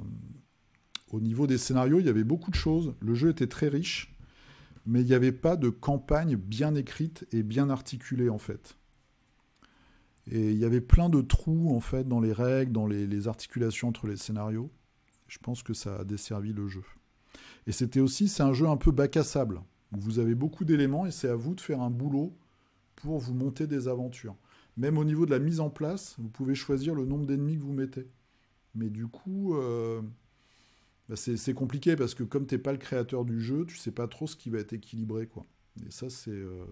A: au niveau des scénarios, il y avait beaucoup de choses. Le jeu était très riche, mais il n'y avait pas de campagne bien écrite et bien articulée, en fait. Et il y avait plein de trous, en fait, dans les règles, dans les, articulations entre les scénarios. Je pense que ça a desservi le jeu. Et c'était aussi, c'est un jeu un peu bac à sable. Vous avez beaucoup d'éléments et c'est à vous de faire un boulot pour vous monter des aventures. Même au niveau de la mise en place, vous pouvez choisir le nombre d'ennemis que vous mettez. Mais du coup, euh, bah, c'est compliqué parce que comme t'es pas le créateur du jeu, tu sais pas trop ce qui va être équilibré, quoi. Et ça, c'est euh,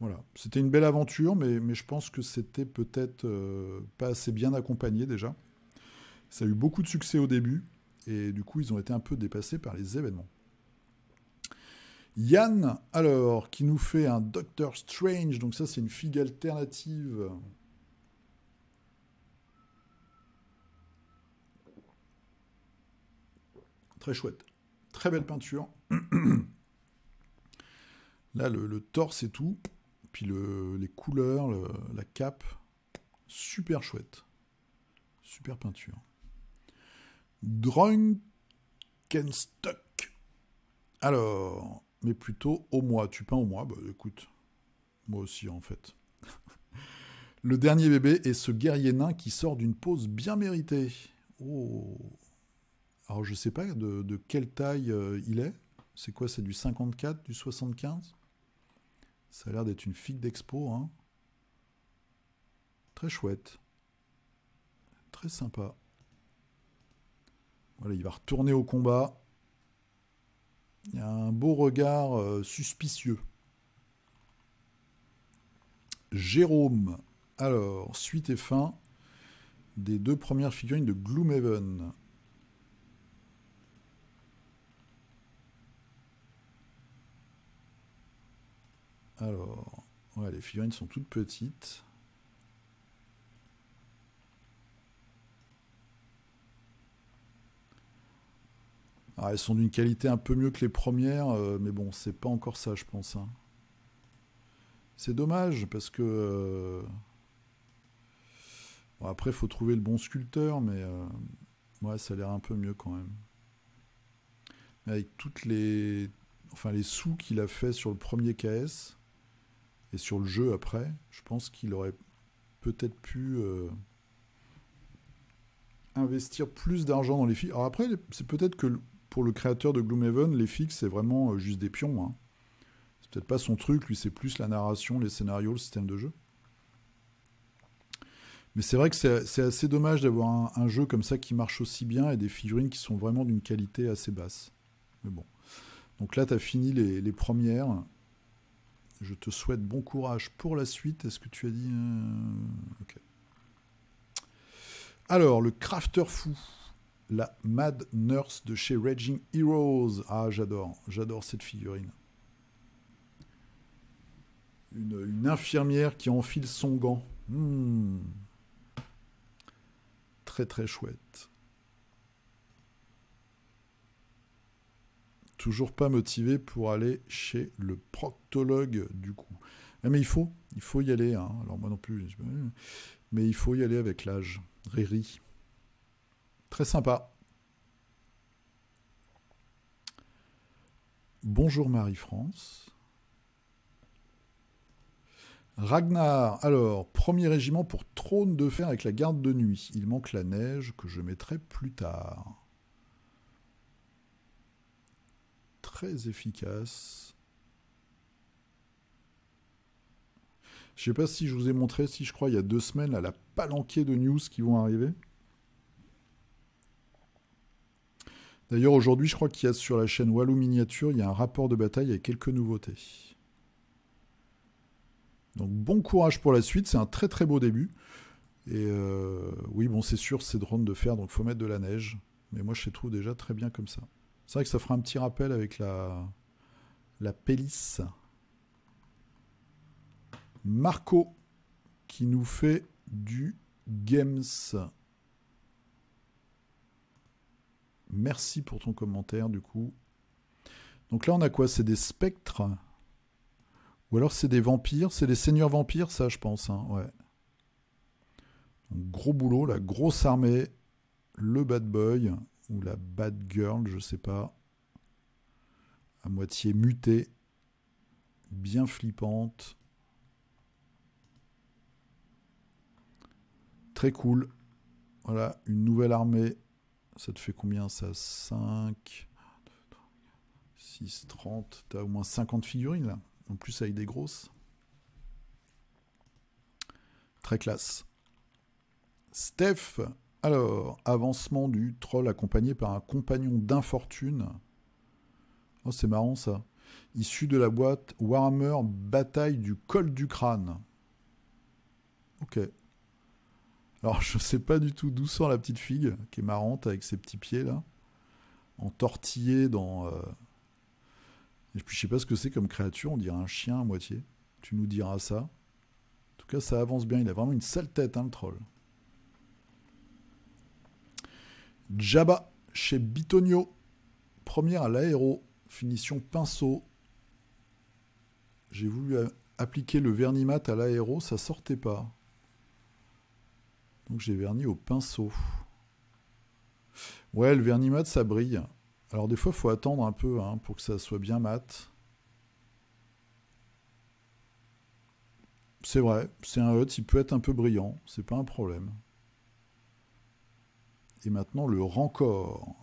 A: voilà, c'était une belle aventure, mais, je pense que c'était peut-être euh, pas assez bien accompagné déjà. Ça a eu beaucoup de succès au début, et du coup, ils ont été un peu dépassés par les événements. Yann, alors, qui nous fait un Doctor Strange, donc ça, c'est une figue alternative. Très chouette. Très belle peinture. Là, le, torse et tout. Puis les couleurs, la cape. Super chouette. Super peinture. stock. Alors, mais plutôt au mois. Tu peins au mois Bah écoute, moi aussi en fait. le dernier bébé est ce guerrier nain qui sort d'une pause bien méritée. Oh, alors je sais pas de, quelle taille euh, il est. C'est quoi C'est du 54, du 75 Ça a l'air d'être une figue d'expo. Hein. Très chouette. Très sympa. Voilà, il va retourner au combat. Il y a un beau regard euh, suspicieux. Jérôme. Alors, suite et fin des deux premières figurines de Gloomhaven. Alors, ouais, les figurines sont toutes petites. Ah, elles sont d'une qualité un peu mieux que les premières, euh, mais bon, c'est pas encore ça, je pense. Hein. C'est dommage, parce que... Euh, après, il faut trouver le bon sculpteur, mais... Euh, ça a l'air un peu mieux quand même. Avec toutes les... Enfin, les sous qu'il a fait sur le premier KS... Et sur le jeu après, je pense qu'il aurait peut-être pu euh, investir plus d'argent dans les filles. Alors après, c'est peut-être que pour le créateur de Gloomhaven, les figs c'est vraiment euh, juste des pions. Hein. C'est peut-être pas son truc, lui, c'est plus la narration, les scénarios, le système de jeu. Mais c'est vrai que c'est assez dommage d'avoir un, jeu comme ça qui marche aussi bien et des figurines qui sont vraiment d'une qualité assez basse. Mais bon. Donc là, tu as fini les premières. Je te souhaite bon courage pour la suite. Est-ce que tu as dit. Euh, Alors, le crafter fou. La Mad Nurse de chez Raging Heroes. Ah, j'adore. J'adore cette figurine. Une, infirmière qui enfile son gant. Hmm. Très très chouette. toujours pas motivé pour aller chez le proctologue du coup. Ah, mais il faut, il faut y aller. Hein. Alors moi non plus, mais il faut y aller avec l'âge. Riri, Très sympa. Bonjour Marie-France. Ragnar, alors, premier régiment pour trône de fer avec la garde de nuit. Il manque la neige que je mettrai plus tard. très efficace. Je sais pas si je vous ai montré, si je crois, il y a deux semaines, à la palanquée de news qui vont arriver. D'ailleurs, aujourd'hui, je crois qu'il y a sur la chaîne Walu Miniature, il y a un rapport de bataille avec quelques nouveautés. Donc bon courage pour la suite, c'est un très très beau début. Et euh, oui, bon, c'est sûr, c'est drone de fer, donc faut mettre de la neige. Mais moi, je les trouve déjà très bien comme ça. C'est vrai que ça fera un petit rappel avec la, la Marco qui nous fait du Games. Merci pour ton commentaire du coup. Donc là on a quoi C'est des spectres Ou alors c'est des vampires C'est des seigneurs vampires ça je pense. Hein, ouais. gros boulot, la grosse armée, le bad boy, ou la bad girl, je sais pas, à moitié mutée, bien flippante. Très cool. Voilà, une nouvelle armée. Ça te fait combien ça 5, 6, 30. T'as au moins 50 figurines là. En plus avec des grosses. Très classe. Steph, alors, avancement du troll accompagné par un compagnon d'infortune. Oh, c'est marrant ça. Issu de la boîte Warhammer Bataille du Col du Crâne. Ok. Alors, je ne sais pas du tout d'où sort la petite figue, qui est marrante avec ses petits pieds là, entortillée dans. Euh, et puis, je sais pas ce que c'est comme créature, on dirait un chien à moitié. Tu nous diras ça. En tout cas, ça avance bien. Il a vraiment une sale tête, hein, le troll. Jabba chez Bitonio. Première à l'aéro. Finition pinceau. J'ai voulu appliquer le vernis mat à l'aéro, ça sortait pas. Donc j'ai verni au pinceau. Ouais, le vernis mat, ça brille. Alors des fois, il faut attendre un peu hein, pour que ça soit bien mat. C'est vrai, c'est un hut, il peut être un peu brillant, c'est pas un problème et maintenant le rancor.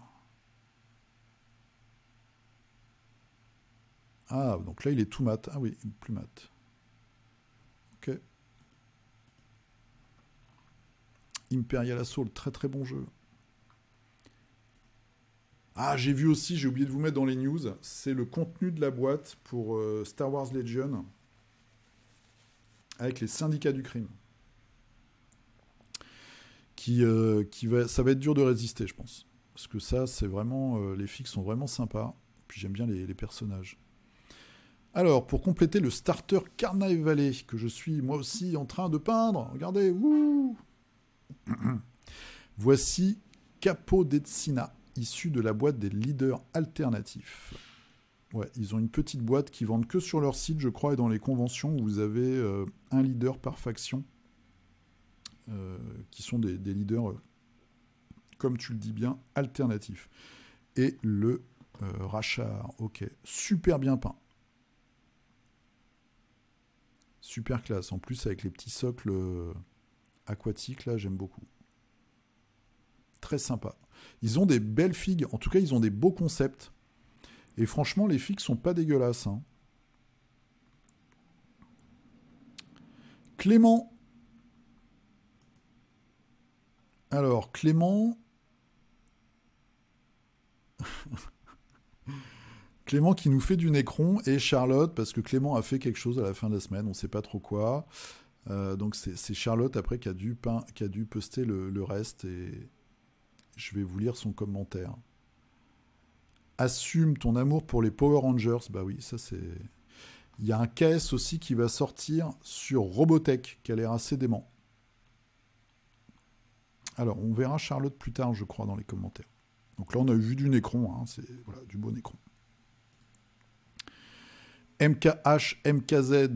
A: Ah, donc là, il est tout mat. Ah oui, plus mat. Ok. Imperial Assault, très très bon jeu. Ah, j'ai vu aussi, j'ai oublié de vous mettre dans les news, c'est le contenu de la boîte pour euh, Star Wars Legion avec les syndicats du crime. Euh, qui, va, ça va être dur de résister, je pense. Parce que ça, c'est vraiment. Euh, les filles sont vraiment sympas. Puis j'aime bien les, personnages. Alors, pour compléter le starter Carnival Valley, que je suis moi aussi en train de peindre, regardez, Voici Capo d'Etsina, issu de la boîte des leaders alternatifs. Ouais, ils ont une petite boîte qui vendent que sur leur site, je crois, et dans les conventions, où vous avez euh, un leader par faction. Euh, qui sont des, leaders, euh, comme tu le dis bien, alternatifs. Et le euh, Rachard. ok, super bien peint. Super classe, en plus avec les petits socles aquatiques, là j'aime beaucoup. Très sympa. Ils ont des belles figues, en tout cas ils ont des beaux concepts. Et franchement les figues sont pas dégueulasses. Hein. Clément, Alors, Clément. Clément qui nous fait du Nécron et Charlotte, parce que Clément a fait quelque chose à la fin de la semaine, on ne sait pas trop quoi. Euh, donc c'est Charlotte après qui a dû, dû poster le, reste et je vais vous lire son commentaire. Assume ton amour pour les Power Rangers. Bah oui, ça c'est. Il y a un KS aussi qui va sortir sur Robotech qui a l'air assez dément. Alors, on verra Charlotte plus tard, je crois, dans les commentaires. Donc là, on a vu du Nécron, hein, c'est voilà, du beau Nécron. MKH, MKZ,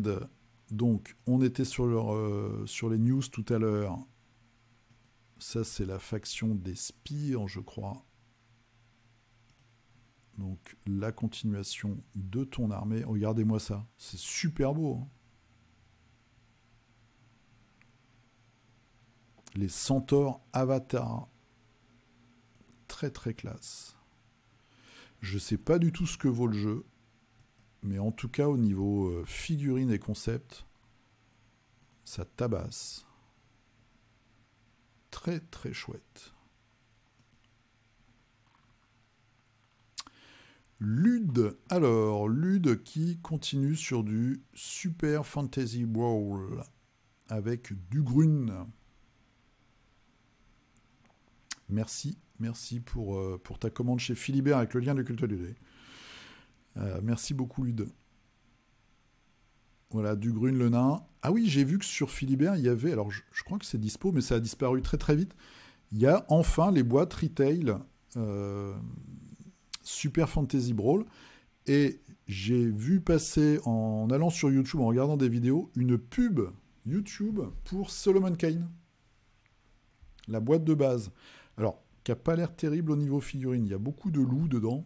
A: donc on était sur, euh, sur les news tout à l'heure. Ça, c'est la faction des Spires, je crois. Donc la continuation de ton armée. Regardez-moi ça, c'est super beau. Hein. Les centaures Avatar. Très très classe. Je sais pas du tout ce que vaut le jeu. Mais en tout cas, au niveau euh, figurine et concept, ça tabasse. Très très chouette. Lude, alors, Lude qui continue sur du Super Fantasy Brawl avec du Grune. Merci, merci pour, euh, pour ta commande chez Philibert avec le lien de culte du euh, merci beaucoup, Lude. Voilà, du Grune le nain. Ah oui, j'ai vu que sur Philibert, il y avait, alors je, crois que c'est dispo, mais ça a disparu très très vite. Il y a enfin les boîtes retail euh, Super Fantasy Brawl. Et j'ai vu passer, en allant sur YouTube, en regardant des vidéos, une pub YouTube pour Solomon Kane. La boîte de base. Alors, qui n'a pas l'air terrible au niveau figurine. Il y a beaucoup de loups dedans.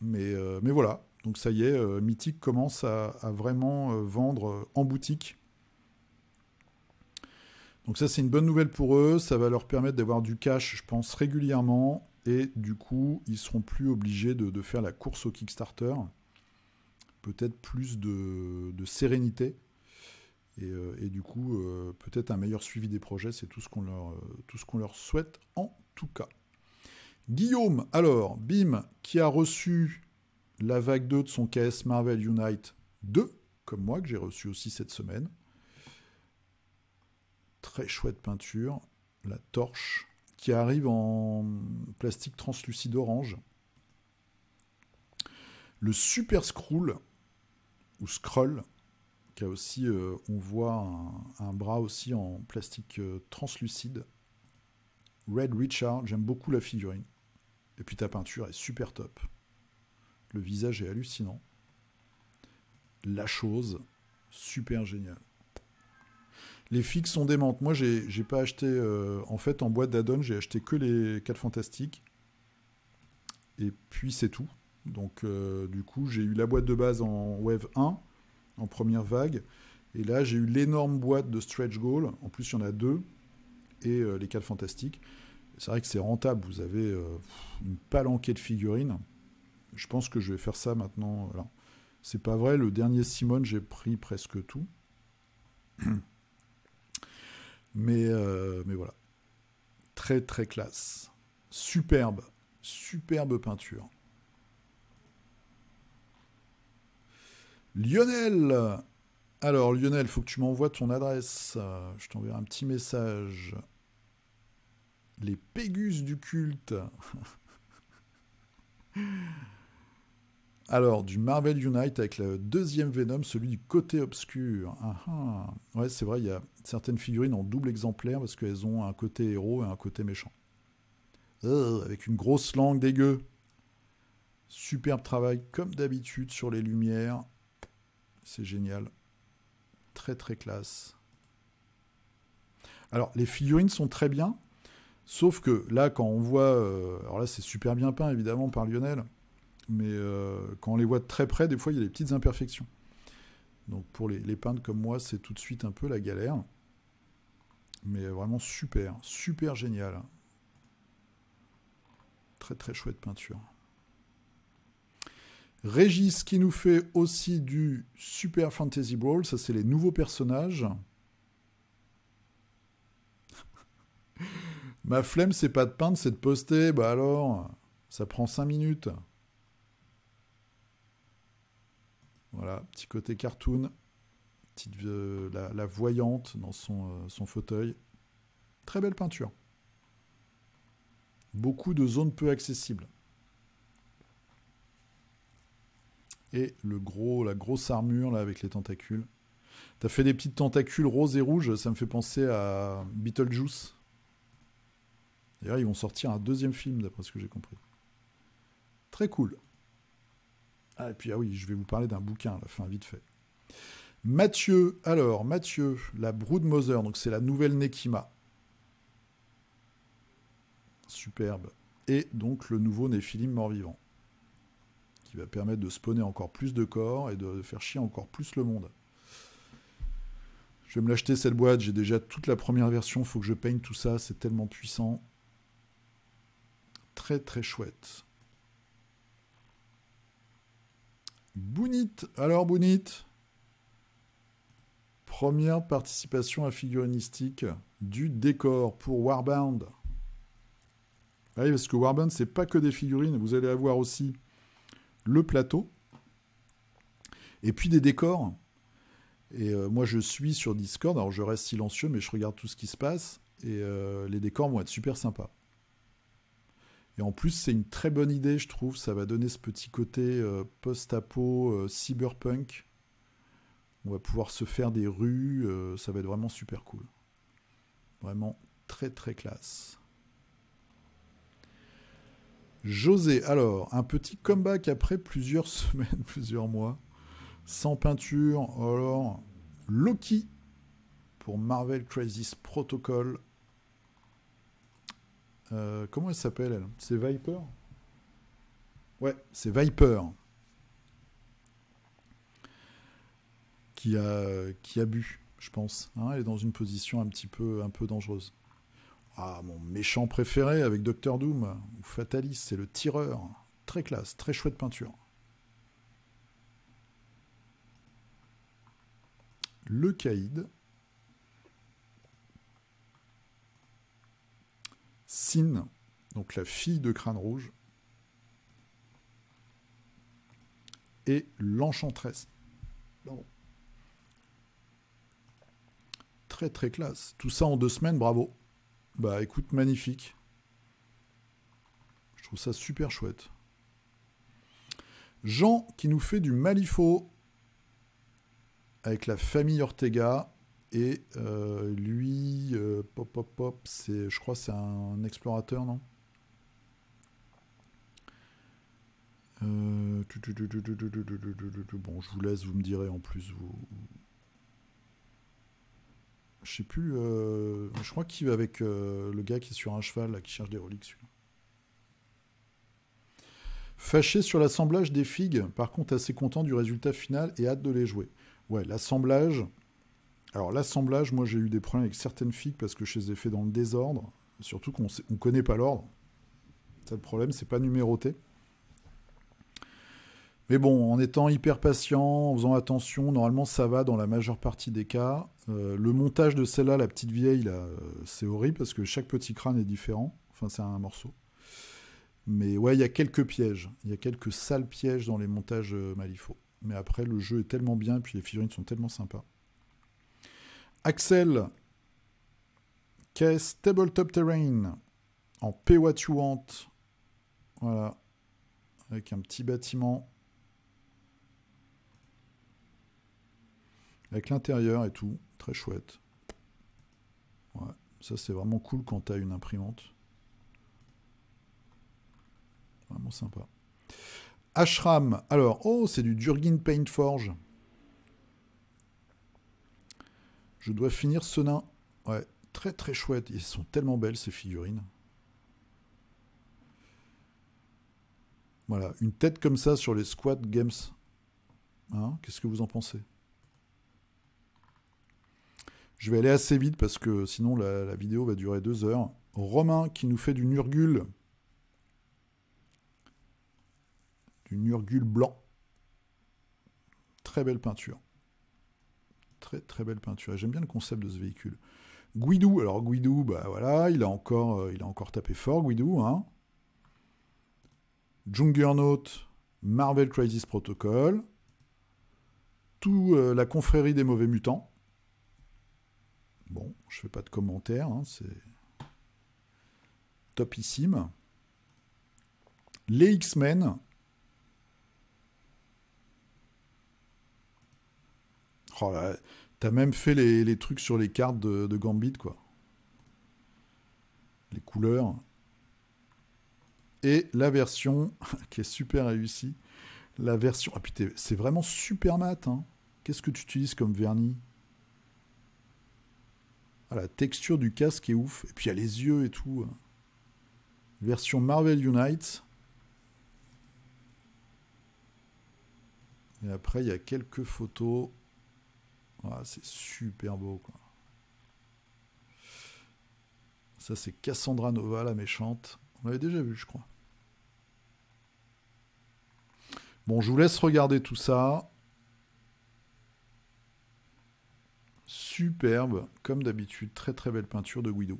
A: Mais, euh, mais voilà. Donc ça y est, euh, Mythic commence à, vraiment euh, vendre en boutique. Donc ça, c'est une bonne nouvelle pour eux. Ça va leur permettre d'avoir du cash, je pense, régulièrement. Et du coup, ils seront plus obligés de, faire la course au Kickstarter. Peut-être plus de sérénité. Euh, et, du coup, euh, peut-être un meilleur suivi des projets, c'est tout ce qu'on leur, euh, tout ce qu'on leur souhaite en tout cas. Guillaume, alors, Bim, qui a reçu la vague 2 de son caisse Marvel Unite 2, comme moi, que j'ai reçu aussi cette semaine. Très chouette peinture, la torche, qui arrive en plastique translucide orange. Le Super Scroll, ou Scroll, qui a aussi, euh, on voit un, bras aussi en plastique euh, translucide. Red Richard, j'aime beaucoup la figurine. Et puis ta peinture est super top. Le visage est hallucinant. La chose, super géniale. Les fixes sont démentes. Moi, j'ai pas acheté. Euh, en fait, en boîte d'addon, j'ai acheté que les 4 fantastiques. Et puis, c'est tout. Donc, du coup, j'ai eu la boîte de base en Wave 1 en première vague. Et là, j'ai eu l'énorme boîte de stretch Goal. En plus, il y en a deux. Et euh, les quatre fantastiques. C'est vrai que c'est rentable. Vous avez euh, une palanquée de figurines. Je pense que je vais faire ça maintenant. c'est pas vrai. Le dernier Simone, j'ai pris presque tout. Mais, euh, mais voilà. Très, très classe. Superbe. Superbe peinture. Lionel Alors Lionel, faut que tu m'envoies ton adresse. Euh, je t'enverrai un petit message. Les Pégus du culte. Alors, du Marvel Unite avec le deuxième Venom, celui du côté obscur. Ah, ah, Ouais, c'est vrai, il y a certaines figurines en double exemplaire parce qu'elles ont un côté héros et un côté méchant. Euh, avec une grosse langue dégueu. Superbe travail, comme d'habitude, sur les lumières. C'est génial. Très très classe. Alors les figurines sont très bien, sauf que là quand on voit, euh, alors là c'est super bien peint évidemment par Lionel, mais euh, quand on les voit de très près, des fois il y a des petites imperfections. Donc pour les, les peintres comme moi, c'est tout de suite un peu la galère. Mais vraiment super, super génial. Très très chouette peinture. Régis qui nous fait aussi du Super Fantasy Brawl, ça c'est les nouveaux personnages. Ma flemme c'est pas de peindre, c'est de poster, bah alors, ça prend 5 minutes. Voilà, petit côté cartoon, euh, la, voyante dans euh, son fauteuil. Très belle peinture. Beaucoup de zones peu accessibles. et le gros, la grosse armure là avec les tentacules. T'as fait des petites tentacules roses et rouges, ça me fait penser à Beetlejuice. D'ailleurs, ils vont sortir un deuxième film, d'après ce que j'ai compris. Très cool. Ah, et puis, ah oui, je vais vous parler d'un bouquin la fin, vite fait. Mathieu, alors, Mathieu, la Broodmother, donc c'est la nouvelle Nekima. Superbe. Et donc le nouveau Néphilim mort-vivant va permettre de spawner encore plus de corps et de faire chier encore plus le monde. Je vais me l'acheter cette boîte, j'ai déjà toute la première version, faut que je peigne tout ça, c'est tellement puissant. Très très chouette. Bounit, alors bonit Première participation à figurinistique du décor pour Warbound. Ah oui, parce que Warbound, c'est pas que des figurines, vous allez avoir aussi le plateau, et puis des décors. Et euh, moi, je suis sur Discord, alors je reste silencieux, mais je regarde tout ce qui se passe, et euh, les décors vont être super sympas. Et en plus, c'est une très bonne idée, je trouve. Ça va donner ce petit côté euh, post-apo, cyberpunk. On va pouvoir se faire des rues, ça va être vraiment super cool. Vraiment très très classe. José, alors, un petit comeback après plusieurs semaines, plusieurs mois, sans peinture. Alors, Loki pour Marvel Crisis Protocol. Euh, comment elle s'appelle, elle C'est Viper Ouais, c'est Viper. Qui a, qui a bu, je pense. Hein. elle est dans une position un petit peu, un peu dangereuse. Ah, mon méchant préféré avec Docteur Doom, ou Fatalis, c'est le tireur. Très classe, très chouette peinture. Le Caïd. Sin, donc la fille de Crâne Rouge. Et l'Enchantresse. Très très classe. Tout ça en deux semaines, bravo. Bah écoute, magnifique. Je trouve ça super chouette. Jean qui nous fait du Malifaux avec la famille Ortega. Et lui, pop, pop, pop, je crois c'est un explorateur, non Bon, je vous laisse, vous me direz en plus, vous, je sais plus. Euh, je crois qu'il va avec euh, le gars qui est sur un cheval là, qui cherche des reliques. Fâché sur l'assemblage des figues, par contre assez content du résultat final et hâte de les jouer. Ouais, l'assemblage. Alors l'assemblage, moi j'ai eu des problèmes avec certaines figues parce que je les ai fait dans le désordre, surtout qu'on ne connaît pas l'ordre. le problème, c'est pas numéroté. Mais bon, en étant hyper patient, en faisant attention, normalement ça va dans la majeure partie des cas. Euh, le montage de celle-là, la petite vieille, euh, c'est horrible parce que chaque petit crâne est différent. Enfin, c'est un morceau. Mais ouais, il y a quelques pièges. Il y a quelques sales pièges dans les montages euh, Malifaux. Mais après, le jeu est tellement bien, et puis les figurines sont tellement sympas. Axel, caisse Tabletop Terrain, en Pay What You Want. Voilà. Avec un petit bâtiment Avec l'intérieur et tout, très chouette. Ouais, ça c'est vraiment cool quand tu as une imprimante. Vraiment sympa. Ashram, alors, oh, c'est du Durgin Forge. Je dois finir ce nain. Ouais, très très chouette. Ils sont tellement belles ces figurines. Voilà, une tête comme ça sur les Squad Games. Hein, qu'est-ce que vous en pensez je vais aller assez vite parce que sinon la, vidéo va durer deux heures. Romain qui nous fait du Nurgul. Du Nurgul blanc. Très belle peinture. Très très belle peinture. j'aime bien le concept de ce véhicule. Guidou, alors Guidou, bah voilà, il a encore, euh, il a encore tapé fort, Guidou, hein. Marvel Crisis Protocol, tout euh, la confrérie des mauvais mutants, Bon, je fais pas de commentaires, hein, c'est topissime. Les X-Men. Oh là, t'as même fait les, trucs sur les cartes de, de Gambit, quoi. Les couleurs. Et la version, qui est super réussie, la version... Ah putain, c'est vraiment super mat, hein. Qu'est-ce que tu utilises comme vernis ah, la texture du casque est ouf. Et puis il y a les yeux et tout. Hein. Version Marvel Unite. Et après, il y a quelques photos. Ah, c'est super beau. Ça, c'est Cassandra Nova, la méchante. On l'avait déjà vu, je crois. Bon, je vous laisse regarder tout ça. Superbe, comme d'habitude, très très belle peinture de Guido.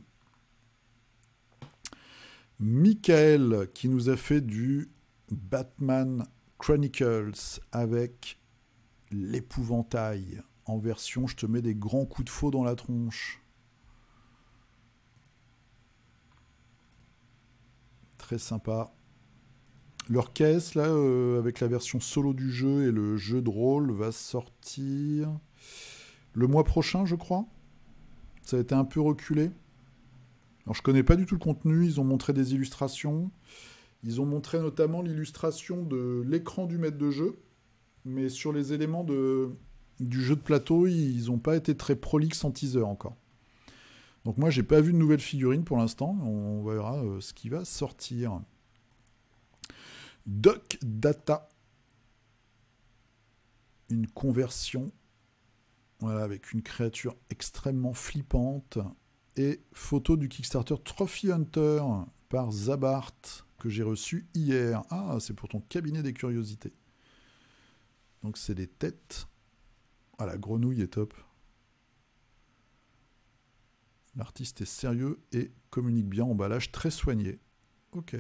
A: Michael qui nous a fait du Batman Chronicles avec l'épouvantail en version je te mets des grands coups de faux dans la tronche. Très sympa. L'orchestre, là euh, avec la version solo du jeu et le jeu de rôle va sortir le mois prochain, je crois. Ça a été un peu reculé. Alors, je connais pas du tout le contenu. Ils ont montré des illustrations. Ils ont montré notamment l'illustration de l'écran du maître de jeu. Mais sur les éléments de, du jeu de plateau, ils n'ont pas été très prolixes en teaser encore. Donc moi, j'ai pas vu de nouvelle figurine pour l'instant. On verra euh, ce qui va sortir. Doc Data. Une conversion voilà, avec une créature extrêmement flippante. Et photo du Kickstarter Trophy Hunter par Zabart que j'ai reçu hier. Ah, c'est pour ton cabinet des curiosités. Donc c'est des têtes. Ah, la grenouille est top. L'artiste est sérieux et communique bien. Emballage très soigné. Ok.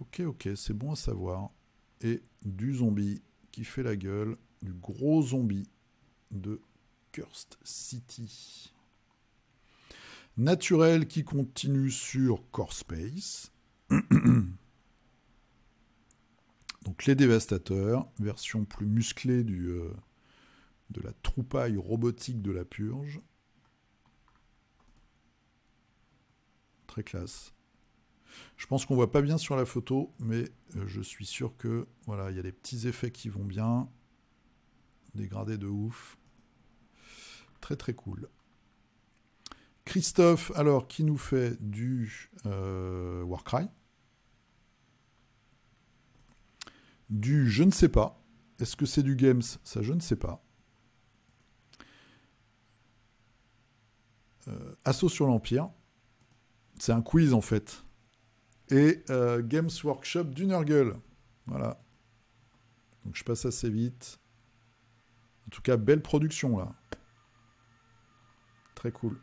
A: Ok, ok, c'est bon à savoir et du zombie qui fait la gueule du gros zombie de Cursed City. Naturel qui continue sur Core Space. Donc les dévastateurs, version plus musclée du, euh, de la troupaille robotique de la purge. Très classe. Je pense qu'on voit pas bien sur la photo, mais euh, je suis sûr que voilà, il y a des petits effets qui vont bien. Dégradé de ouf. Très très cool. Christophe, alors, qui nous fait du euh, Warcry. Du je ne sais pas. Est-ce que c'est du Games Ça, je ne sais pas. Euh, assaut sur l'Empire. C'est un quiz en fait et euh, Games Workshop du Nurgle. Voilà. Donc je passe assez vite. En tout cas, belle production là. Très cool.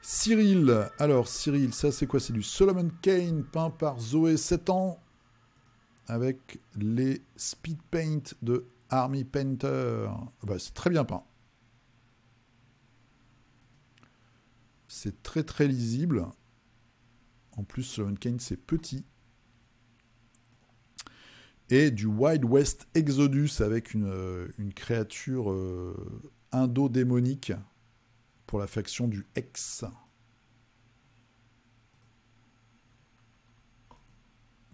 A: Cyril, alors Cyril, ça c'est quoi C'est du Solomon Kane peint par Zoé 7 ans avec les Speed Paint de Army Painter. Bah, c'est très bien peint. C'est très très lisible. En plus, une Kane, c'est petit. Et du Wild West Exodus avec une, euh, créature euh, indo-démonique pour la faction du X.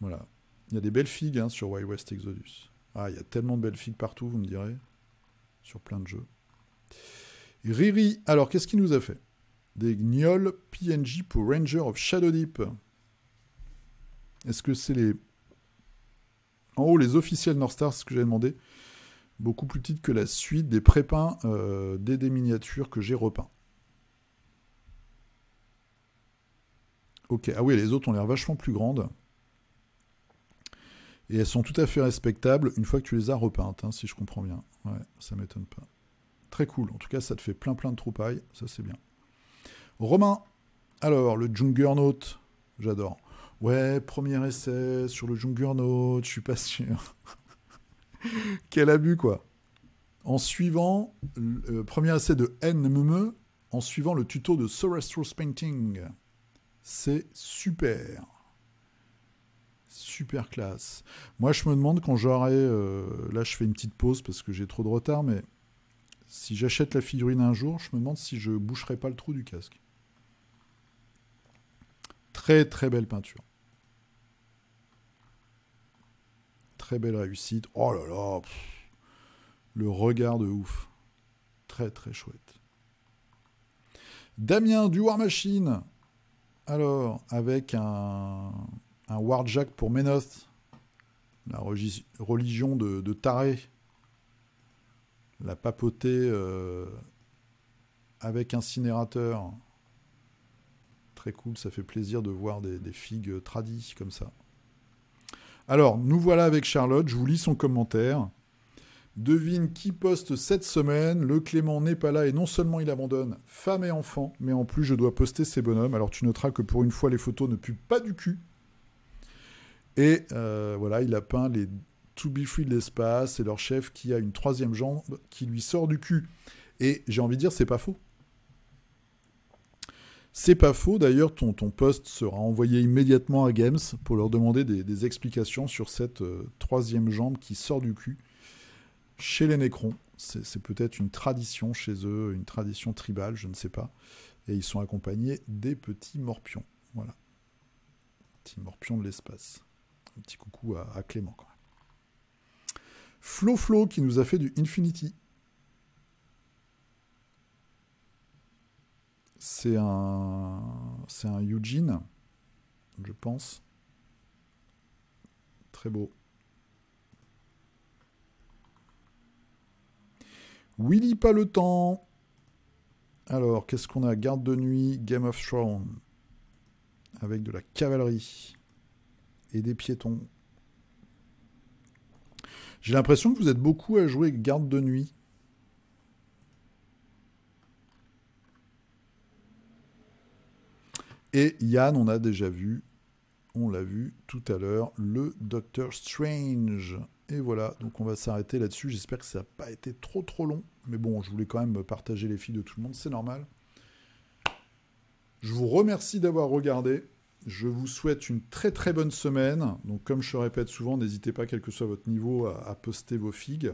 A: Voilà. Il y a des belles figues hein, sur Wild West Exodus. Ah, il y a tellement de belles figues partout, vous me direz. Sur plein de jeux. Riri, alors qu'est-ce qu'il nous a fait des gnolls PNJ pour Ranger of Shadow Deep. Est-ce que c'est les... En haut, les officiels North Star, ce que j'ai demandé. Beaucoup plus petites que la suite des prépeints euh, des, miniatures que j'ai repeints. Ok, ah oui, les autres ont l'air vachement plus grandes. Et elles sont tout à fait respectables une fois que tu les as repeintes, hein, si je comprends bien. Ouais, ça m'étonne pas. Très cool. En tout cas, ça te fait plein plein de troupailles. Ça, c'est bien. Romain, alors le Juggernaut, j'adore. Ouais, premier essai sur le Juggernaut, je suis pas sûr. Quel abus, quoi. En suivant, le euh, premier essai de NME, en suivant le tuto de Sorestros Painting. C'est super. Super classe. Moi, je me demande quand j'aurai. Euh, là, je fais une petite pause parce que j'ai trop de retard, mais si j'achète la figurine un jour, je me demande si je boucherai pas le trou du casque. Très très belle peinture. Très belle réussite. Oh là là Le regard de ouf. Très très chouette. Damien du War Machine. Alors, avec un, un Warjack pour Menoth. La religion de, Taré. La papauté euh, avec incinérateur cool, ça fait plaisir de voir des, figues euh, tradies comme ça. Alors, nous voilà avec Charlotte, je vous lis son commentaire. Devine qui poste cette semaine. Le Clément n'est pas là et non seulement il abandonne femme et enfant, mais en plus je dois poster ses bonhommes. Alors tu noteras que pour une fois les photos ne puent pas du cul. Et euh, voilà, il a peint les To Be Free de l'espace et leur chef qui a une troisième jambe qui lui sort du cul. Et j'ai envie de dire, c'est pas faux. C'est pas faux, d'ailleurs, ton, ton poste sera envoyé immédiatement à Games pour leur demander des, explications sur cette euh, troisième jambe qui sort du cul chez les Nécrons. C'est peut-être une tradition chez eux, une tradition tribale, je ne sais pas. Et ils sont accompagnés des petits morpions. Voilà. Petits morpions de l'espace. Un petit coucou à, Clément, quand même. Flo Flo qui nous a fait du Infinity. C'est un, c'est un Eugene, je pense. Très beau. Willy pas le temps. Alors, qu'est-ce qu'on a Garde de nuit, Game of Thrones. Avec de la cavalerie. Et des piétons. J'ai l'impression que vous êtes beaucoup à jouer garde de nuit. Et Yann, on a déjà vu, on l'a vu tout à l'heure, le docteur Strange. Et voilà, donc on va s'arrêter là-dessus. J'espère que ça n'a pas été trop trop long. Mais bon, je voulais quand même partager les filles de tout le monde, c'est normal. Je vous remercie d'avoir regardé. Je vous souhaite une très très bonne semaine. Donc comme je répète souvent, n'hésitez pas, quel que soit votre niveau, à, poster vos figues.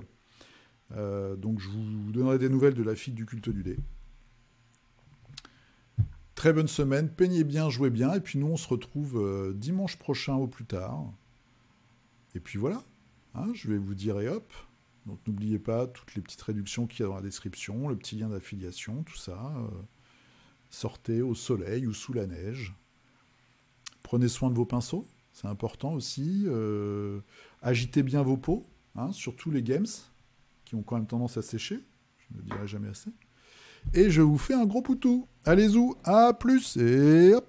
A: Euh, donc je vous donnerai des nouvelles de la fille du culte du dé. Très bonne semaine, peignez bien, jouez bien, et puis nous on se retrouve euh, dimanche prochain au plus tard. Et puis voilà, hein, je vais vous dire et hop. Donc n'oubliez pas toutes les petites réductions qu'il y a dans la description, le petit lien d'affiliation, tout ça. Euh. sortez au soleil ou sous la neige. Prenez soin de vos pinceaux, c'est important aussi. Euh. agitez bien vos peaux, hein, surtout les games, qui ont quand même tendance à sécher, je ne dirai jamais assez et je vous fais un gros poutou. Allez-vous, à plus et hop